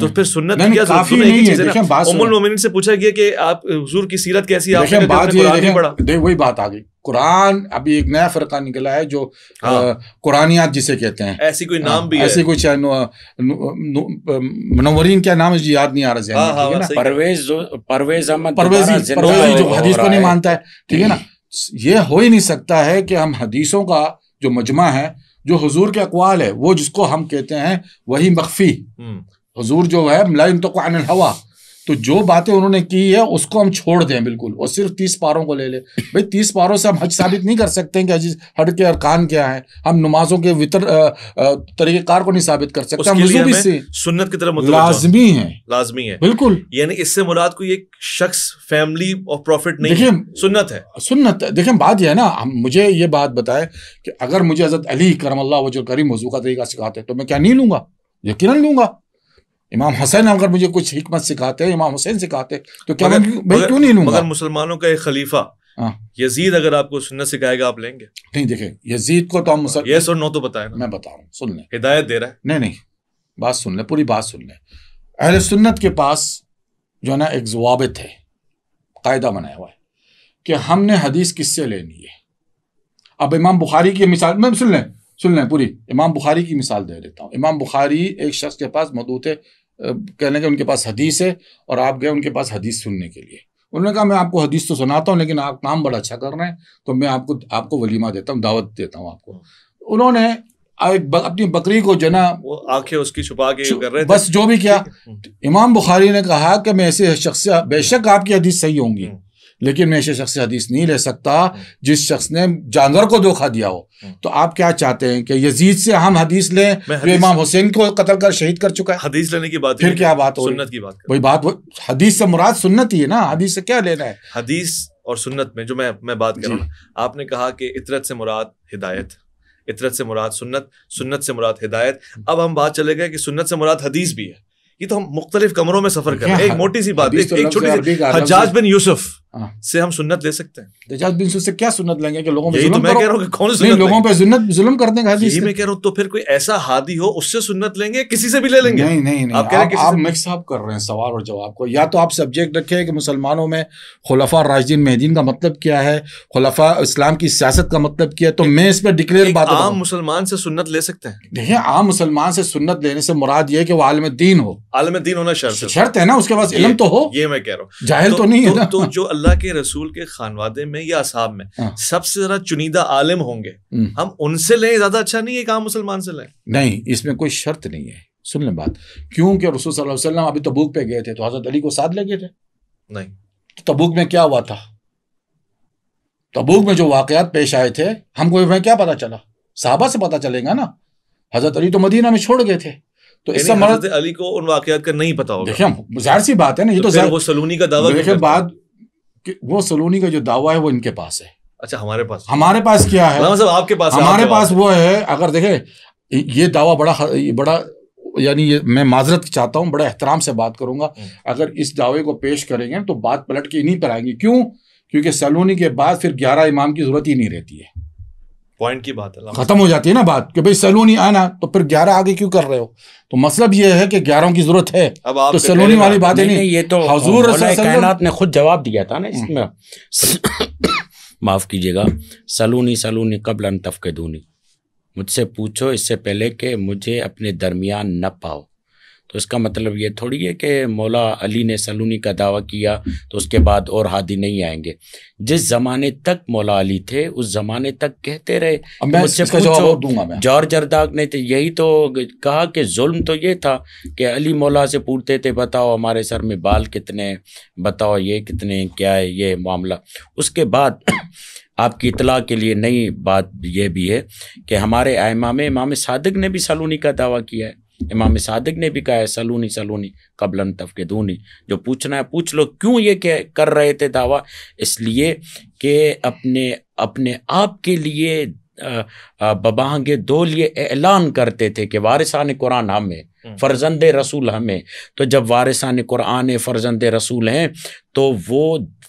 तो हम्म। फिर सुन्नत की क्या काफी नहीं है देखिए बात उमुल से पूछा गया कि आप हजूर की सीरत कैसी आपने बात ये देखें, देख वही बात आ गई कुरान अभी एक नया फरका निकला है जो हाँ। कुरानियात जिसे कहते हैं ऐसी कोई नाम हाँ, भी ऐसी कोई मनोवरीन क्या नाम है याद नहीं आ रहा हाँ, हाँ, है परवेज परवेज अहमद परवेज परवेज जो हदीस को नहीं मानता है ठीक है ना हम्म। ये हो ही नहीं सकता है कि हम हदीसों का जो मजमा है जो हजूर के अकवाल है वो जिसको हम कहते हैं वही मख्फी हजूर हम्म। जो है मलाइन तो हवा तो जो बातें उन्होंने की है उसको हम छोड़ दें बिल्कुल और सिर्फ तीस पारों को ले ले भाई तीस पारों से हम हज साबित नहीं कर सकते हैं कि अजीज हज के अरकान क्या है हम नमाजों के वितर तरीक़ेकार को नहीं साबित कर सकते हम भी से सुन्नत की तरफ लाजमी है लाजमी है बिल्कुल यानी इससे मुराद कोई एक शख्स फैमिली और प्रॉफिट नहीं है सुन्नत है सुन्नत देखिये बात यह है ना हम मुझे ये बात बताए कि अगर मुझे हजरत अली करमल्ला वजुल करीम वजू का तरीका सिखाते तो मैं क्या नहीं लूंगा यकीन लूंगा इमाम हसन अगर मुझे कुछ हिकमत सिखाते हैं इमाम हुसैन सिखाते तो क्या मगर, मैं, क्यों नहीं लूंगा मगर मुसलमानों का एक खलीफा हाँ। यजीद अगर आपको सुनना सिखाएगा आप लेंगे नहीं देखे यजीद को तो हम मुसल यस और नो तो बताए मैं बताऊँ सुन लें हिदायत दे रहा है नहीं नहीं बात सुन लें पूरी बात सुन लें अहल सुन्नत के पास जो है ना एक जवाबित है कायदा बनाया हुआ है कि हमने हदीस किससे लेनी है अब इमाम बुखारी की मिसाल मैं सुन लें सुन लें पूरी इमाम बुखारी की मिसाल दे देता हूँ इमाम बुखारी एक शख्स के पास मौजूद है कहने के उनके पास हदीस है और आप गए उनके पास हदीस सुनने के लिए उन्होंने कहा मैं आपको हदीस तो सुनाता हूँ लेकिन आप काम बड़ा अच्छा कर रहे हैं तो मैं आपको आपको वलीमा देता हूँ दावत देता हूँ आपको उन्होंने अपनी बकरी को जना आंखें उसकी छुपा के कर रहे थे बस जो भी किया इमाम बुखारी ने कहा कि मैं ऐसे शख्स बेशक आपकी हदीस सही होंगी हम्म। लेकिन मैं ऐसे शख्स से हदीस नहीं ले सकता जिस शख्स ने जानवर को धोखा दिया हो हम्म। तो आप क्या चाहते हैं कि यजीद से हम हदीस लें जो इमाम हुसैन को कत्ल कर शहीद कर चुका है हदीस लेने की बात फिर क्या बात हो सुन्नत की बात वही बात हदीस से मुराद सुन्नत ही है ना हदीस से क्या लेना है हदीस और सुन्नत में जो मैं मैं बात कर रहा हूँ आपने कहा कि इतरत से मुराद हिदायत इतरत से मुराद सुन्नत सुन्नत से मुराद हिदायत अब हम बात चले गए कि सुन्नत से मुराद हदीस भी है ये तो हम मुख्तलिफ कमरों में सफर कर रहे हैं एक मोटी सी बात तो एक, छोटी सी हजाज बिन यूसुफ हाँ। से हम सुन्नत ले सकते हैं हजाज बिन यूसुफ से क्या सुन्नत लेंगे कि लोगों पे जुल्म तो मैं कह रहा हूं कि कौन सुन्नत लोगों पे जुल्म जुल्म करने का हदीस मैं कह रहा हूं तो फिर कोई ऐसा हादी हो उससे सुन्नत लेंगे किसी से भी ले लेंगे नहीं नहीं नहीं आप कह रहे हैं आप मिक्स अप कर रहे हैं सवाल और जवाब को या तो आप सब्जेक्ट रखे कि मुसलमानों में खुलफा राजदीन मेहदीन का मतलब क्या है खुलफा इस्लाम की सियासत का मतलब क्या है तो मैं इस पर डिक्लेयर बात आम मुसलमान से सुन्नत ले सकते हैं देखिए आम मुसलमान से सुन्नत लेने से मुराद ये है कि वो आलम दीन हो आलम दीन होना शर्त शर्त है ना उसके पास इलम तो हो ये मैं कह रहा हूँ जाहिल तो, तो नहीं है तो- ना? तो जो अल्लाह के रसूल के खानवादे में या असाब में हाँ। सबसे ज्यादा चुनिंदा आलिम होंगे हम्म। हम उनसे लें ज्यादा अच्छा नहीं है काम मुसलमान से लें नहीं इसमें कोई शर्त नहीं है सुन लें बात क्योंकि रसूल सल्लल्लाहु अलैहि वसल्लम अभी तबूक पे गए थे तो हजरत अली को साथ ले गए थे नहीं तो तबूक में क्या हुआ था तबूक में जो वाकयात पेश आए थे हमको क्या पता चला साहबा से पता चलेगा ना हजरत अली तो मदीना में छोड़ गए थे तो इससे मतलब- हमारा अली को उन वाकत का नहीं पता होगा जाहिर सी बात है ना ये तो, तो वो सलूनी का दावा तो देखिए बाद वो सलूनी का जो दावा है वो इनके पास है अच्छा हमारे पास हमारे पास क्या है मतलब आपके पास हमारे पास वो है अगर देखे ये दावा बड़ा बड़ा यानी ये मैं माजरत चाहता हूँ बड़े एहतराम से बात करूंगा हम्म। अगर इस दावे को पेश करेंगे तो बात पलट के इन्हीं पर आएंगी क्यों क्योंकि सलोनी के बाद फिर ग्यारह इमाम की जरूरत ही नहीं रहती है पॉइंट की बात है खत्म हो जाती है ना बात कि भाई सैलून ही आना तो फिर ग्यारह आगे क्यों कर रहे हो तो मतलब ये है कि ग्यारह की जरूरत है अब आप तो सैलूनी वाली बात नहीं, ये तो हजूर कायनात ने खुद जवाब दिया था ना हम्म। इसमें <coughs> माफ कीजिएगा सलूनी सलूनी कबल तफके धूनी मुझसे पूछो इससे पहले कि मुझे अपने दरमियान न पाओ तो इसका मतलब ये थोड़ी है कि मौला अली ने सलूनी का दावा किया तो उसके बाद और हादी नहीं आएंगे जिस ज़माने तक मौला अली थे उस ज़माने तक कहते रहे तो मुझसे जॉर्ज अरदाग ने तो यही तो कहा कि जुल्म तो ये था कि अली मौला से पूछते थे बताओ हमारे सर में बाल कितने बताओ ये कितने क्या है ये मामला उसके बाद <clears throat> आपकी इतला के लिए नई बात यह भी है कि हमारे आयमा में इमाम सादक ने भी सलूनी का दावा किया है इमाम सादिक ने भी कहा है सलूनी सलूनी कबलन दूनी जो पूछना है पूछ लो क्यों ये कह कर रहे थे दावा इसलिए कि अपने अपने आप के लिए बबाहंगे दो लिए ऐलान करते थे कि वारिसान कुरान हमें हम्म। फ़र्जंद रसूल हमें तो जब वारिसान कुरान फ़र्जंद रसूल हैं तो वो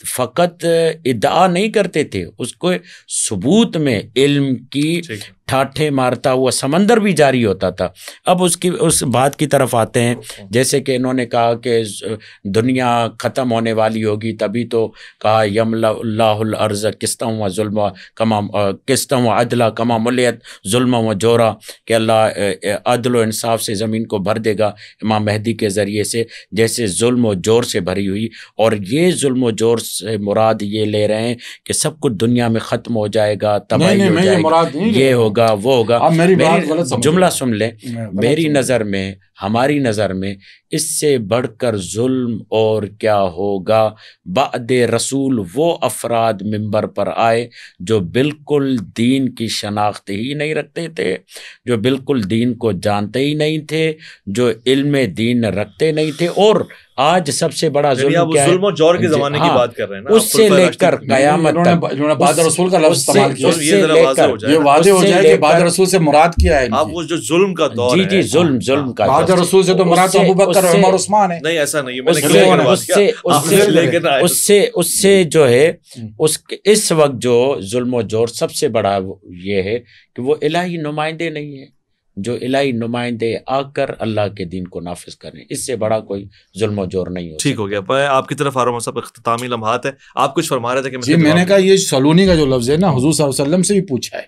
फ़कत इदा नहीं करते थे उसको सबूत में इल्म की ठाठे मारता हुआ समंदर भी जारी होता था अब उसकी उस बात की तरफ आते हैं जैसे कि इन्होंने कहा कि दुनिया ख़त्म होने वाली होगी तभी तो कहा यमलाज किस्त व जुल्मा कमा किस्त व अदला कमा मलियत म व जोरा कि अल्लाह अदल इंसाफ से ज़मीन को भर देगा इमाम महदी के ज़रिए से जैसे जुल्म और जोर से भरी हुई और ये जुल्म और जोर से मुराद ये ले रहे हैं कि सब कुछ दुनिया में ख़त्म हो जाएगा तबाही हो जाएगा ये होगा वो होगा जुमला सुन लें मेरी नज़र में हमारी नज़र में इससे बढ़कर जुल्म और क्या होगा बाद रसूल वो अफराद मंबर पर आए जो बिल्कुल दीन की शनाख्त ही नहीं रखते थे जो बिल्कुल दीन को जानते ही नहीं थे जो इल्म दीन रखते नहीं थे और आज सबसे बड़ा जुल्म क्या है जुल्म जोर के जमाने की हाँ। बात कर रहे हैं ना उससे लेकर कयामत तक उन्होंने बाद रसूल का लफ्ज इस्तेमाल किया उससे लेकर ये वादे हो जाए कि बाद रसूल से मुराद क्या है आप वो जो जुल्म का दौर है जी जी जुल्म जुल्म का बाद रसूल से तो मुराद तो अबू बकर उमर उस्मान है नहीं ऐसा नहीं मैंने क्लियर उससे उससे लेकर उससे उससे जो है हम्म। उस इस वक्त जो जुल्म और जोर सबसे बड़ा ये है कि वो इलाही नुमाइंदे नहीं है जो इलाही नुमाइंदे आकर अल्लाह के दिन को नाफिज करें इससे बड़ा कोई जुल्म जोर नहीं हो ठीक हो गया आपकी तरफ आरोप साहब अख्तामी लम्हात है आप कुछ फरमा रहे थे कि जी मैंने कहा ये सलोनी का जो लफ्ज़ है ना हजूर वसल्लम से भी पूछा है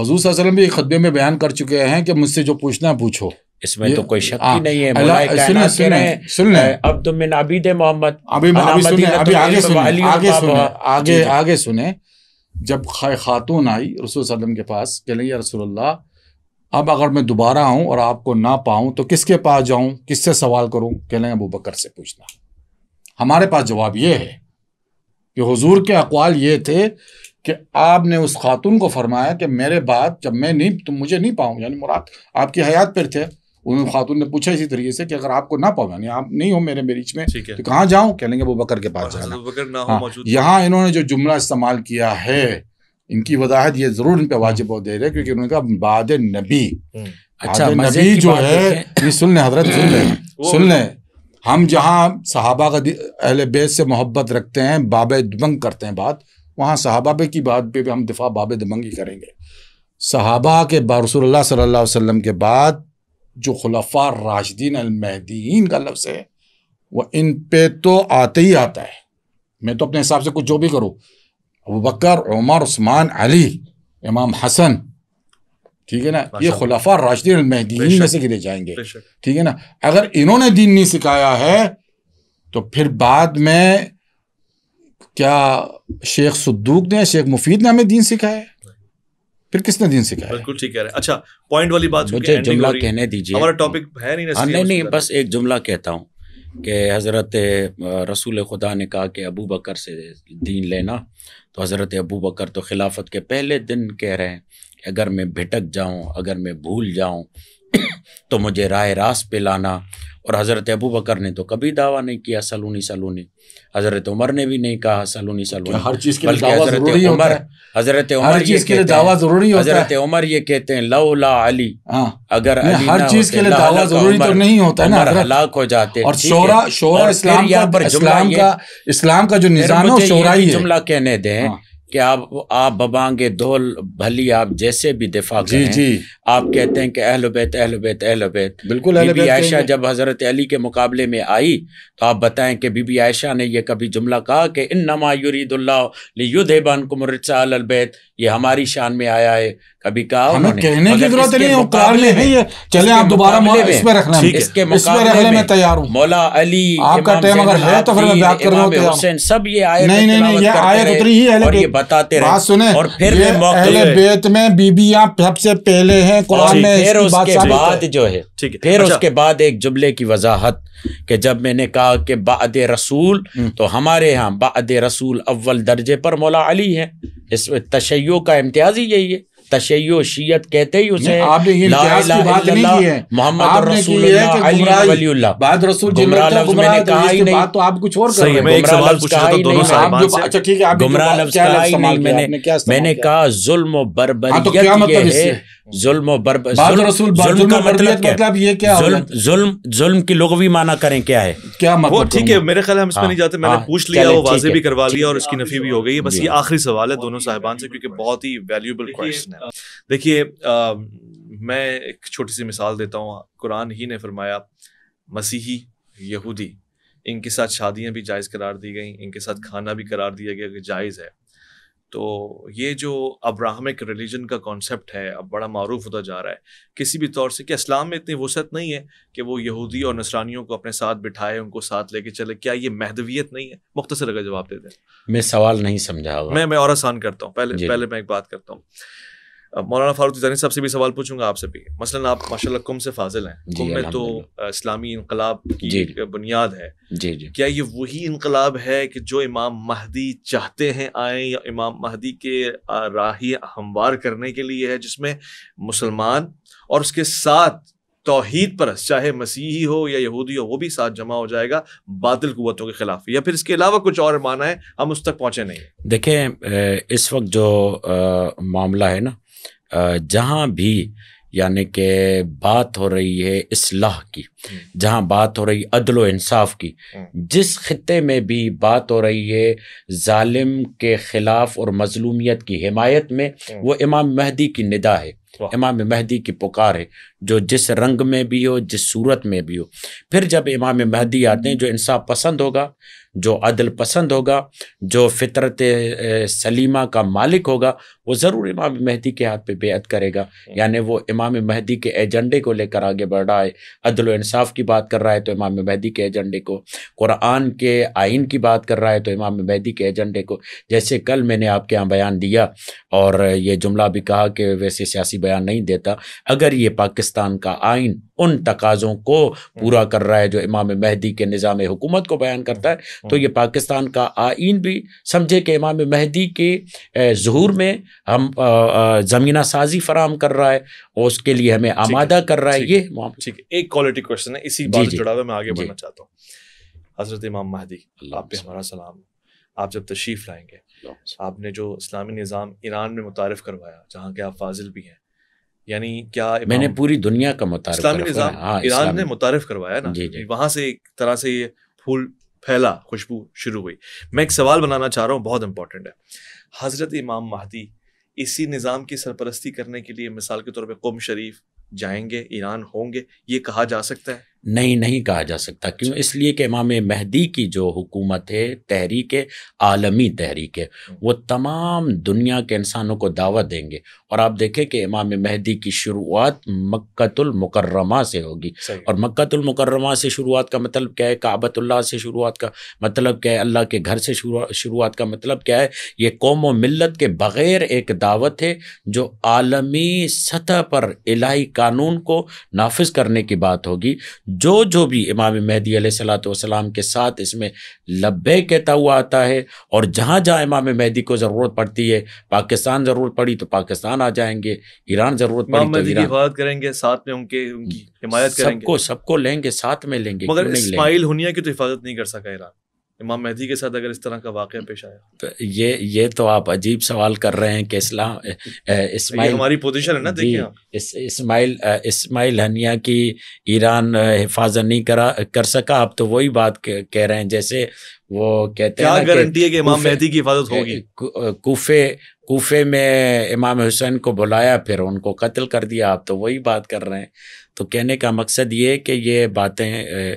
हजूर हम्म। वसल्लम भी खतबे में बयान कर चुके हैं कि मुझसे जो पूछना है पूछो इसमें तो कोई शक ही हाँ। नहीं है सुने, सुने, सुने, अब तो मिन अबीद मोहम्मद अभी अभी सुने अभी आगे सुने आगे सुने आगे आगे सुने जब खातून आई रसूल के पास कहले या रसूलुल्लाह अब अगर मैं दोबारा आऊँ और आपको ना पाऊँ तो किसके पास जाऊं किससे सवाल करूँ कह लें अबू बकर से पूछना हमारे पास जवाब ये है कि हुजूर के अकवाल ये थे कि आपने उस खातून को फरमाया कि मेरे बाद जब मैं नहीं तुम मुझे नहीं पाऊँ यानी मुराद आपकी हयात पर थे उन खातून ने पूछा इसी तरीके से कि अगर आपको ना पाऊँ यानी आप नहीं हो मेरे बीच में तो कहाँ जाऊँ कह लेंगे अबू बकर के पास जाना हाँ, यहाँ इन्होंने जो जुमला इस्तेमाल किया है इनकी वजाहत ये जरूर इन पर वाजिब बहुत देर है क्योंकि उन्होंने कहा बाद नबी हम्म। अच्छा नबी जो है ये सुन लें हजरत सुन लें सुन लें तो- हम जहाँ सहाबा का अहल बेस से मोहब्बत रखते हैं बाब दबंग करते हैं बात वहाँ सहाबा पे की बात पे भी हम दिफा बाब दबंग ही करेंगे सहाबा के बारसोल्ला सल्ला वसम के बाद जो खुलफा राशदीन अलमहदीन का लफ्ज़ है वह इन पे तो आते ही आता है मैं तो अपने हिसाब से कुछ जो भी करूँ अबू बकर उमर उस्मान अली इमाम हसन ठीक है ना ये खुलाफा राशदीन में से गिने जाएंगे ठीक है ना अगर इन्होंने दीन नहीं सिखाया है तो फिर बाद में क्या शेख सद्दूक ने शेख मुफीद ने हमें दीन सिखाया फिर किसने दीन सिखाया बिल्कुल ठीक कह रहे हैं अच्छा पॉइंट वाली बात मुझे जुमला कहने दीजिए हमारा टॉपिक है नहीं हाँ नहीं नहीं बस एक जुमला कहता हूँ कि हज़रत रसूल खुदा ने कहा कि अबू बकर से दीन लेना तो हज़रत अबू बकर तो खिलाफत के पहले दिन कह रहे हैं अगर मैं भिटक जाऊं अगर मैं भूल जाऊं <clears throat> तो मुझे राय रास पे लाना और हज़रत अबू बकर ने तो कभी दावा नहीं किया सलूनी सलूनी हज़रत उमर ने भी नहीं कहा सलूनी सलूनी हर चीज़ के बल्कि हज़रत उमर हज़रत उमर चीज़ के लिए दावा ज़रूरी हज़रत उमर ये कहते हैं ला अली हाँ। अगर हर चीज़ के लिए दावा ज़रूरी तो नहीं होता ना हलाक हो जाते और शोरा शोरा इस्लाम का इस्लाम का जो निज़ाम है जुमला कहने दें हाँ। कि आप आप बबांगे धोल भली आप जैसे भी दिफा जी जी आप कहते हैं कि अहल बैत अहल बैत अहल बैत बिल्कुल बीबी आयशा जब हज़रत अली के मुकाबले में आई तो आप बताएं कि बीबी आयशा ने यह कभी जुमला कहा कि इन नमा युरीदुल्लाबान कुमरसाबैत ये हमारी शान में आया है कभी कहा कहने की जरूरत नहीं है है ये चले आप दोबारा इस पे रखना इसके मुकाबले में तैयार हूँ मौला अली आपका टाइम अगर है तो फिर मैं बात कर रहा हूँ सब ये आयत नहीं नहीं ये आयत उतनी ही है बताते रहे सुने और फिर अहले बेत में बीबियां सबसे पहले हैं कुरान में फिर उसके बाद जो है फिर अच्छा। उसके बाद एक जुमले की वजाहत कि जब मैंने कहा कि बाद रसूल हम्म। तो हमारे यहाँ बाद रसूल अव्वल दर्जे पर मौला अली है इस तशैयों का इम्तियाज ही यही है तशैय शीयत कहते ही उसे आपने ये इतिहास की बात नहीं की है मोहम्मद अली वलीउल्लाह बाद रसूल गुमराह लफ्ज मैंने कहा ही नहीं तो आप कुछ और कर रहे हैं एक सवाल दोनों अच्छा ठीक है आप गुमराह लफ्ज ही नहीं मैंने मैंने कहा जुल्म और बर्बरियत हाँ, तो ये मतलब है जुल्म जुल्म का मतलब मतलब ये क्या जुल्म जुल्म की लोगवी माना करें क्या है क्या मतलब ठीक है मेरे ख्याल हम इसमें हाँ। नहीं जाते मैंने हाँ, पूछ लिया वो वाजे भी करवा लिया और इसकी नफी भी हो गई है बस ये आखिरी सवाल है दोनों साहिबान से क्योंकि बहुत ही वैल्यूएबल क्वेश्चन है देखिए मैं एक छोटी सी मिसाल देता हूँ कुरान ही ने फरमाया मसीही यहूदी इनके साथ शादियां भी जायज़ करार दी गई इनके साथ खाना भी करार दिया गया कि जायज़ है तो ये जो अब्राहमिक रिलीजन का कॉन्सेप्ट है अब बड़ा मरूफ होता जा रहा है किसी भी तौर से कि इस्लाम में इतनी वसत नहीं है कि वो यहूदी और नसरानियों को अपने साथ बिठाए उनको साथ लेके चले क्या ये महदवियत नहीं है मुख्तर अगर जवाब देते दें मैं सवाल नहीं समझा मैं मैं और आसान करता हूँ पहले पहले मैं एक बात करता हूँ मौलाना फारूक जानी साहब से भी सवाल पूछूंगा आपसे भी मसलन आप माशा कुम से फाजिल हैं कुम में तो इस्लामी इनकलाब की बुनियाद है जी जी क्या ये वही इनकलाब है कि जो इमाम महदी चाहते हैं आए या इमाम महदी के राही हमवार करने के लिए है जिसमें मुसलमान और उसके साथ तोहहीद पर चाहे मसीही हो या यहूदी हो वो भी साथ जमा हो जाएगा बादल कुतों के खिलाफ या फिर इसके अलावा कुछ और माना है हम उस तक पहुँचे नहीं देखें इस वक्त जो आ, मामला है ना जहाँ भी यानी कि बात हो रही है इसलाह की हम्म। जहां बात हो रही अदल इंसाफ की हम्म। जिस खत्े में भी बात हो रही है ालिम के ख़िलाफ़ और मजलूमियत की हिमायत में हम्म। वो इमाम महदी की निदा है इमाम महदी की पुकार है जो जिस रंग में भी हो जिस सूरत में भी हो फिर जब इमाम महदी आते हैं जो इंसाफ पसंद होगा जो अदल पसंद होगा जो फितरत सलीमा का मालिक होगा वो ज़रूर इमाम महदी के हाथ पे बेहद करेगा यानी वो इमाम महदी के एजेंडे को लेकर आगे बढ़ रहा है अदल इंसाफ की बात कर रहा है तो इमाम महदी के एजेंडे को कुरान के आइन की बात कर रहा है तो इमाम महदी के एजेंडे को जैसे कल मैंने आपके यहाँ बयान दिया और ये जुमला भी कहा कि वैसे सियासी बयान नहीं देता अगर ये पाकिस्तान का आइन उन तकाजों को हम्म। पूरा कर रहा है जो इमाम महदी के निज़ाम हुकूमत को बयान करता है हम्म। तो ये पाकिस्तान का आइन भी समझे कि इमाम महदी के जहूर में हम ज़मीना साजी फराम कर रहा है और उसके लिए हमें आमादा कर रहा है ये ठीक है एक क्वालिटी क्वेश्चन है इसी बात जुड़ा हुआ मैं आगे बढ़ना चाहता हूँ हज़रत इमाम महदी आप पे हमारा सलाम आप जब तशरीफ़ लाएंगे आपने जो इस्लामी निज़ाम ईरान में मुतारफ़ करवाया जहाँ के आप फाजिल भी हैं यानी क्या मैंने पूरी दुनिया का हाँ, ईरान ने मुतारफ करवाया ना वहां से एक तरह से ये फूल फैला खुशबू शुरू हुई मैं एक सवाल बनाना चाह रहा हूँ बहुत इंपॉर्टेंट है हज़रत इमाम महदी इसी निज़ाम की सरपरस्ती करने के लिए मिसाल के तौर पर कौम शरीफ जाएंगे ईरान होंगे ये कहा जा सकता है नहीं नहीं कहा जा सकता क्यों इसलिए कि इमाम महदी की जो हुकूमत है तहरीक आलमी तहरीक है वो तमाम दुनिया के इंसानों को दावा देंगे और आप देखें कि इमाम महदी की शुरुआत मक्तुलमकरमा से होगी और मक्तुलमकरमा से शुरुआत का मतलब क्या है काबतुल्ला से शुरुआत का मतलब क्या है अल्लाह के घर से शुरुआत का मतलब क्या है ये कौम मिलत के बग़ैर एक दावत है जो आलमी सतह पर इलाही कानून को नाफज करने की बात होगी जो जो भी इमाम महदी सलाम के साथ इसमें लब्बे कहता हुआ आता है और जहाँ जहाँ इमाम महदी को ज़रूरत पड़ती है पाकिस्तान ज़रूरत पड़ी तो पाकिस्तान आ जाएंगे ईरान ज़रूरत पड़ी तो ईरान करेंगे साथ में उनके उनकी हिमायत करेंगे सबको सबको लेंगे साथ में लेंगे मगर इस्माइल हुनिया की तो हिफाजत नहीं कर सका ईरान इमाम मेहदी के साथ अगर इस तरह का वाक़ पेश आया तो ये ये तो आप अजीब सवाल कर रहे हैं कि इस्लाम इस्माइल हमारी पोजीशन है ना देखिए इस, इस्माइल इस्माइल हनिया की ईरान हिफाजत नहीं करा कर सका आप तो वही बात कह रहे हैं जैसे वो कहते क्या हैं गारंटी है कि इमाम मेहदी की हिफाजत होगी कूफे कूफे में इमाम हुसैन को बुलाया फिर उनको कत्ल कर दिया आप तो वही बात कर रहे हैं तो कहने का मकसद ये कि ये बातें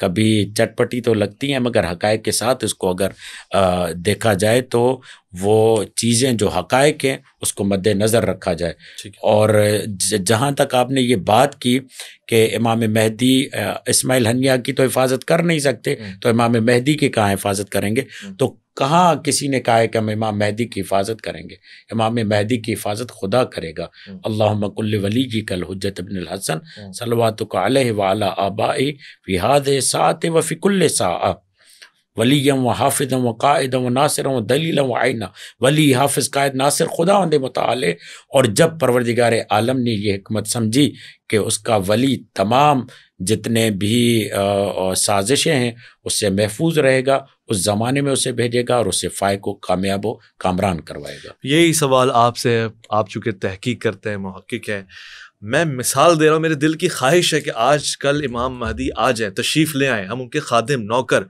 कभी चटपटी तो लगती हैं मगर हकायक के साथ इसको अगर देखा जाए तो वो चीज़ें जो हकायक हैं उसको मद्दनज़र रखा जाए और जहाँ तक आपने ये बात की कि इमाम महदी इसमाइल हनिया की तो हिफाजत कर नहीं सकते हम्म। तो इमाम महदी की कहाँ हिफाजत करेंगे हम्म। तो कहाँ किसी ने कहा है कि हम इमाम मेहदी की हिफाजत करेंगे इमाम मेहदी की हिफाजत खुदा करेगा हम्म। अल्लाह मकुल वली जी कल हजत अबिन हसन हम्म। सलवा तो आबाई विहाद सात व फ़िकुल्ल सा वलीम व हाफिदम व कायदम व नासिर व दलील व आइना वली हाफिज़ कायद नासिर खुदा वंद मताल और जब परवरदिगार आलम ने यह हमत समझी कि उसका वली तमाम जितने भी साजिशें हैं उससे महफूज रहेगा उस ज़माने में उसे भेजेगा और उसे फ़ाय को कामयाब व कामरान करवाएगा यही सवाल आपसे आप चूँकि तहकीक करते हैं महक्क है मैं मिसाल दे रहा हूँ मेरे दिल की ख्वाहिश है कि आज कल इमाम महदी आ जाए तशरीफ़ ले आए हम उनके खादिम नौकर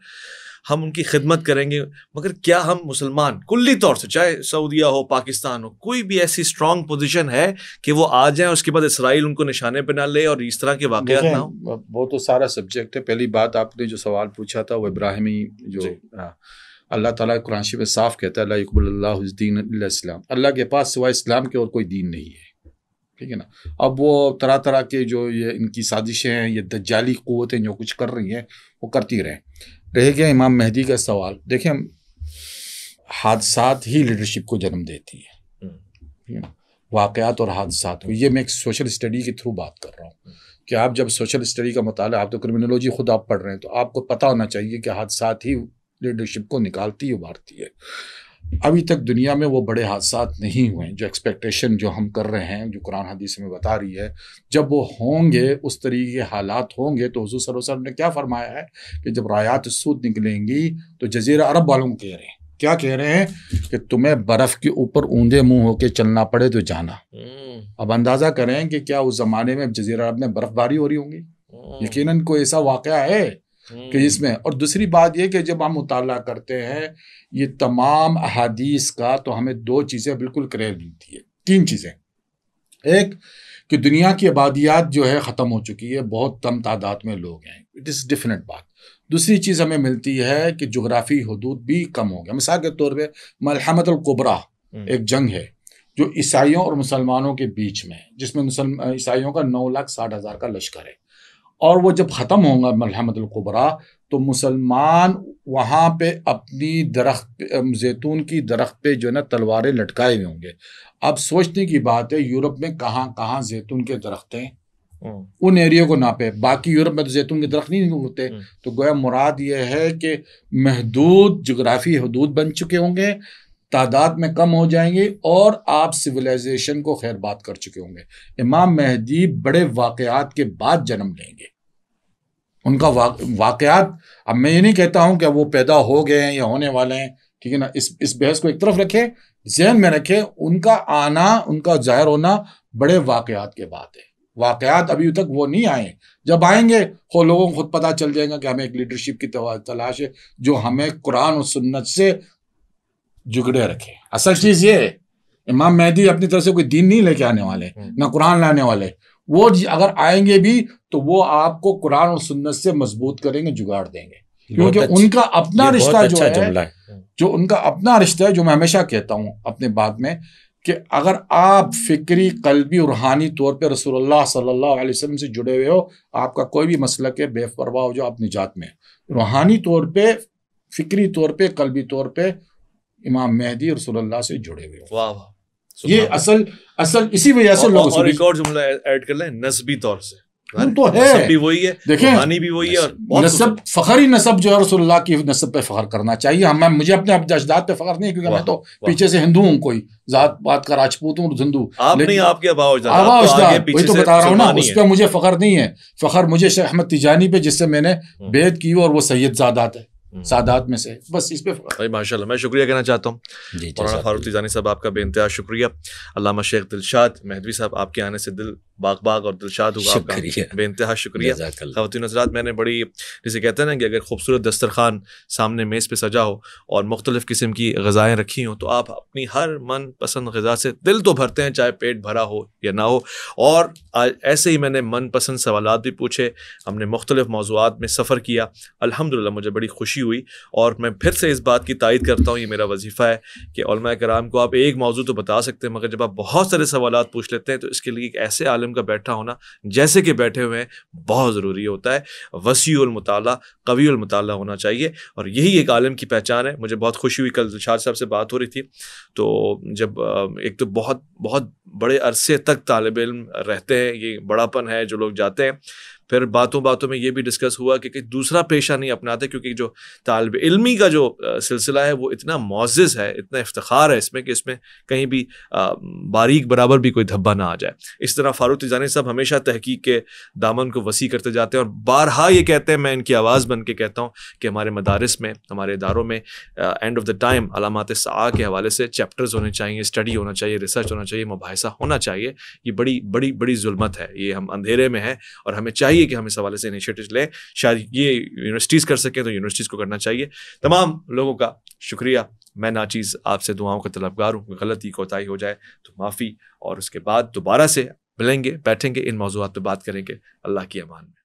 हम उनकी खिदमत करेंगे मगर क्या हम मुसलमान कुल्ली तौर से चाहे सऊदिया हो पाकिस्तान हो कोई भी ऐसी स्ट्रांग पोजीशन है कि वो आ जाए उसके बाद इसराइल उनको निशाने पर ना ले और इस तरह के वाक़ ना हो वो तो सारा सब्जेक्ट है पहली बात आपने जो सवाल पूछा था वो इब्राहिमी जो अल्लाह ताला तलाशी में साफ़ कहता है अल्लाह इस्लाम अल्लाह के पास सिवा इस्लाम के और कोई दीन नहीं है ठीक है ना अब वो तरह तरह के जो ये इनकी साजिशें हैं ये दज्जाली क़वतें जो कुछ कर रही हैं वो करती रहें रह गया इमाम मेहदी का सवाल देखें हादसा ही लीडरशिप को जन्म देती है हम्म। वाकयात और हादसा को तो ये मैं एक सोशल स्टडी के थ्रू बात कर रहा हूँ हम्म। कि आप जब सोशल स्टडी का मताल आप तो क्रिमिनोलॉजी खुद आप पढ़ रहे हैं तो आपको पता होना चाहिए कि हादसा ही लीडरशिप को निकालती है उभारती है अभी तक दुनिया में वो बड़े हादसा नहीं हुए जो एक्सपेक्टेशन जो हम कर रहे हैं जो कुरान हदीस में बता रही है जब वो होंगे उस तरीके के हालात होंगे तो हजू सरोसर ने क्या फरमाया है कि जब रायात सूद निकलेंगी तो जजीरा अरब वालों को कह रहे हैं क्या कह रहे हैं कि तुम्हें बर्फ के ऊपर ऊंधे मुंह होके चलना पड़े तो जाना हम्म। अब अंदाजा करें कि क्या उस जमाने में जजीरा अरब में बर्फबारी हो रही होंगी हम्म। यकीनन कोई ऐसा वाकया है कि इसमें हम्म। और दूसरी बात यह कि जब हम मुताल करते हैं ये तमाम अहादीस का तो हमें दो चीज़ें बिल्कुल क्रेर मिलती है तीन चीज़ें एक कि दुनिया की आबादियात जो है ख़त्म हो चुकी है बहुत कम तादाद में लोग हैं इट इज़ डिफरेंट बात दूसरी चीज़ हमें मिलती है कि जोग्राफ़ी हदूद भी कम हो गया मिसाल के तौर पर मलहमतलकुबरा हम्म। एक जंग है जो ईसाइयों और मुसलमानों के बीच में है जिसमें ईसाइयों का नौ लाख साठ हज़ार का लश्कर है और वो जब ख़त्म होगा मरहमतुल्कुबरा तो मुसलमान वहाँ पे अपनी दरख्त जैतून की दरख्त पे जो है ना तलवारें लटकाए हुए होंगे अब सोचने की बात है यूरोप में कहाँ कहाँ जैतून के दरख्त हैं हम्म। उन एरियो को नापे बाकी यूरोप में तो जैतून के दरख्त नहीं होते हम्म। तो गोया मुराद ये है कि महदूद जोग्राफी हदूद बन चुके होंगे तादाद में कम हो जाएंगे और आप सिविलाइजेशन को खैर बात कर चुके होंगे इमाम महदी बड़े वाकयात के बाद जन्म लेंगे उनका वाकयात अब मैं ये नहीं कहता हूँ कि वो पैदा हो गए हैं या होने वाले हैं ठीक है ना इस इस बहस को एक तरफ रखें जहन में रखें उनका आना उनका जाहिर होना बड़े वाकयात के बाद है वाकयात अभी तक वो नहीं आए जब आएंगे वो लोगों को खुद पता चल जाएगा कि हमें एक लीडरशिप की तलाश है जो हमें कुरान और सुन्नत से जुगड़े रखे असल चीज ये इमाम मेहदी अपनी तरफ से कोई दीन नहीं लेके आने वाले हम्म। ना कुरान लाने वाले वो अगर आएंगे भी तो वो आपको कुरान और सुन्नत से मजबूत करेंगे जुगाड़ देंगे क्योंकि उनका अपना रिश्ता जो अच्छा है, जो उनका अपना रिश्ता है जो मैं हमेशा कहता हूँ अपने बात में कि अगर आप फिक्री कल्बी रूहानी तौर पर रसूलुल्लाह सल्लल्लाहु अलैहि वसल्लम से जुड़े हुए हो आपका कोई भी मसला के बेपरवाह हो जो आप निजात में रूहानी तौर पर फिक्री तौर पर कलबी तौर पर इमाम मेहदी और सल्ला से जुड़े हुए वाह ये असल असल इसी वजह से लोग और एक और जुमला ऐड कर लें नस्बी तौर से हाँ, तो है भी वही है देखें हानि भी वही है और नसब फखरी नसब जो है रसोल्ला की नसब पे फखर करना चाहिए हम मुझे अपने अपने अजदाद पे फखर नहीं क्योंकि मैं तो पीछे से हिंदू हूँ कोई जात बात का राजपूत हूँ हिंदू आप नहीं आपके अबाव अजदाद तो वही तो बता रहा हूँ ना उस पर मुझे फखर नहीं है फखर मुझे शेख अहमद तिजानी पे जिससे मैंने हम्म। बेद की और वो सैयद सैयदजादात है हम्म। सादात में से बस इस पर माशा मैं शुक्रिया कहना चाहता हूँ फारूक तिजानी साहब आपका बेनतहा शुक्रिया अलामा शेख दिलशाद महदवी साहब आपके आने से दिल बागबाग और दिलशाद हुआ आपका बेानतहा शुक्रिया खातिन हजरात मैंने बड़ी जिसे कहते हैं ना कि अगर खूबसूरत दस्तरखान सामने मेज़ पर सजा हो और मुख्तलिफ़ किस्म की गज़ाएँ रखी हों तो आप अपनी हर मन पसंद गज़ा से दिल तो भरते हैं चाहे पेट भरा हो या ना हो और ऐसे ही मैंने मन पसंद सवाल भी पूछे हमने मुख्तलिफ़ मौजूद में सफ़र किया अलहमदिल्ला मुझे बड़ी खुशी हुई और मैं फिर से इस बात की तायद करता हूँ ये मेरा वजीफ़ा है कि कराम को आप एक मौजू तो बता सकते हैं मगर जब आप बहुत सारे सवाल पूछ लेते हैं तो इसके लिए एक ऐसे आलम आलम का बैठा होना जैसे कि बैठे हुए हैं बहुत ज़रूरी होता है वसीमताल कवीमताल होना चाहिए और यही एक आलम की पहचान है मुझे बहुत खुशी हुई कल दिलशाद साहब से बात हो रही थी तो जब एक तो बहुत बहुत बड़े अरसे तक तालब इम रहते हैं ये बड़ापन है जो लोग जाते हैं फिर बातों बातों में ये भी डिस्कस हुआ कि, कि दूसरा पेशा नहीं अपनाते क्योंकि जो तालब इलमी का जो सिलसिला है वो इतना मोज़ है इतना इफ्तार है इसमें कि इसमें कहीं भी बारीक बराबर भी कोई धब्बा ना आ जाए इस तरह फारूक तिजानी साहब हमेशा तहकीक के दामन को वसी करते जाते हैं और बारहा ये कहते हैं मैं इनकी आवाज़ बन के कहता हूँ कि हमारे मदारस में हमारे इदारों में एंड ऑफ द टाइम अलामत आ के हवाले से चैप्टर्स होने चाहिए स्टडी होना चाहिए रिसर्च होना चाहिए मुबासा होना चाहिए ये बड़ी बड़ी बड़ी जुलमत है ये हम अंधेरे में हैं और हमें चाहिए चाहिए कि हम इस हवाले से इनिशिएटिव लें शायद ये यूनिवर्सिटीज़ कर सकें तो यूनिवर्सिटीज़ को करना चाहिए तमाम लोगों का शुक्रिया मैं ना चीज़ आपसे दुआओं का तलबगार हूँ गलती कोताही हो जाए तो माफ़ी और उसके बाद दोबारा से मिलेंगे बैठेंगे इन मौजूद पर बात करेंगे अल्लाह की अमान में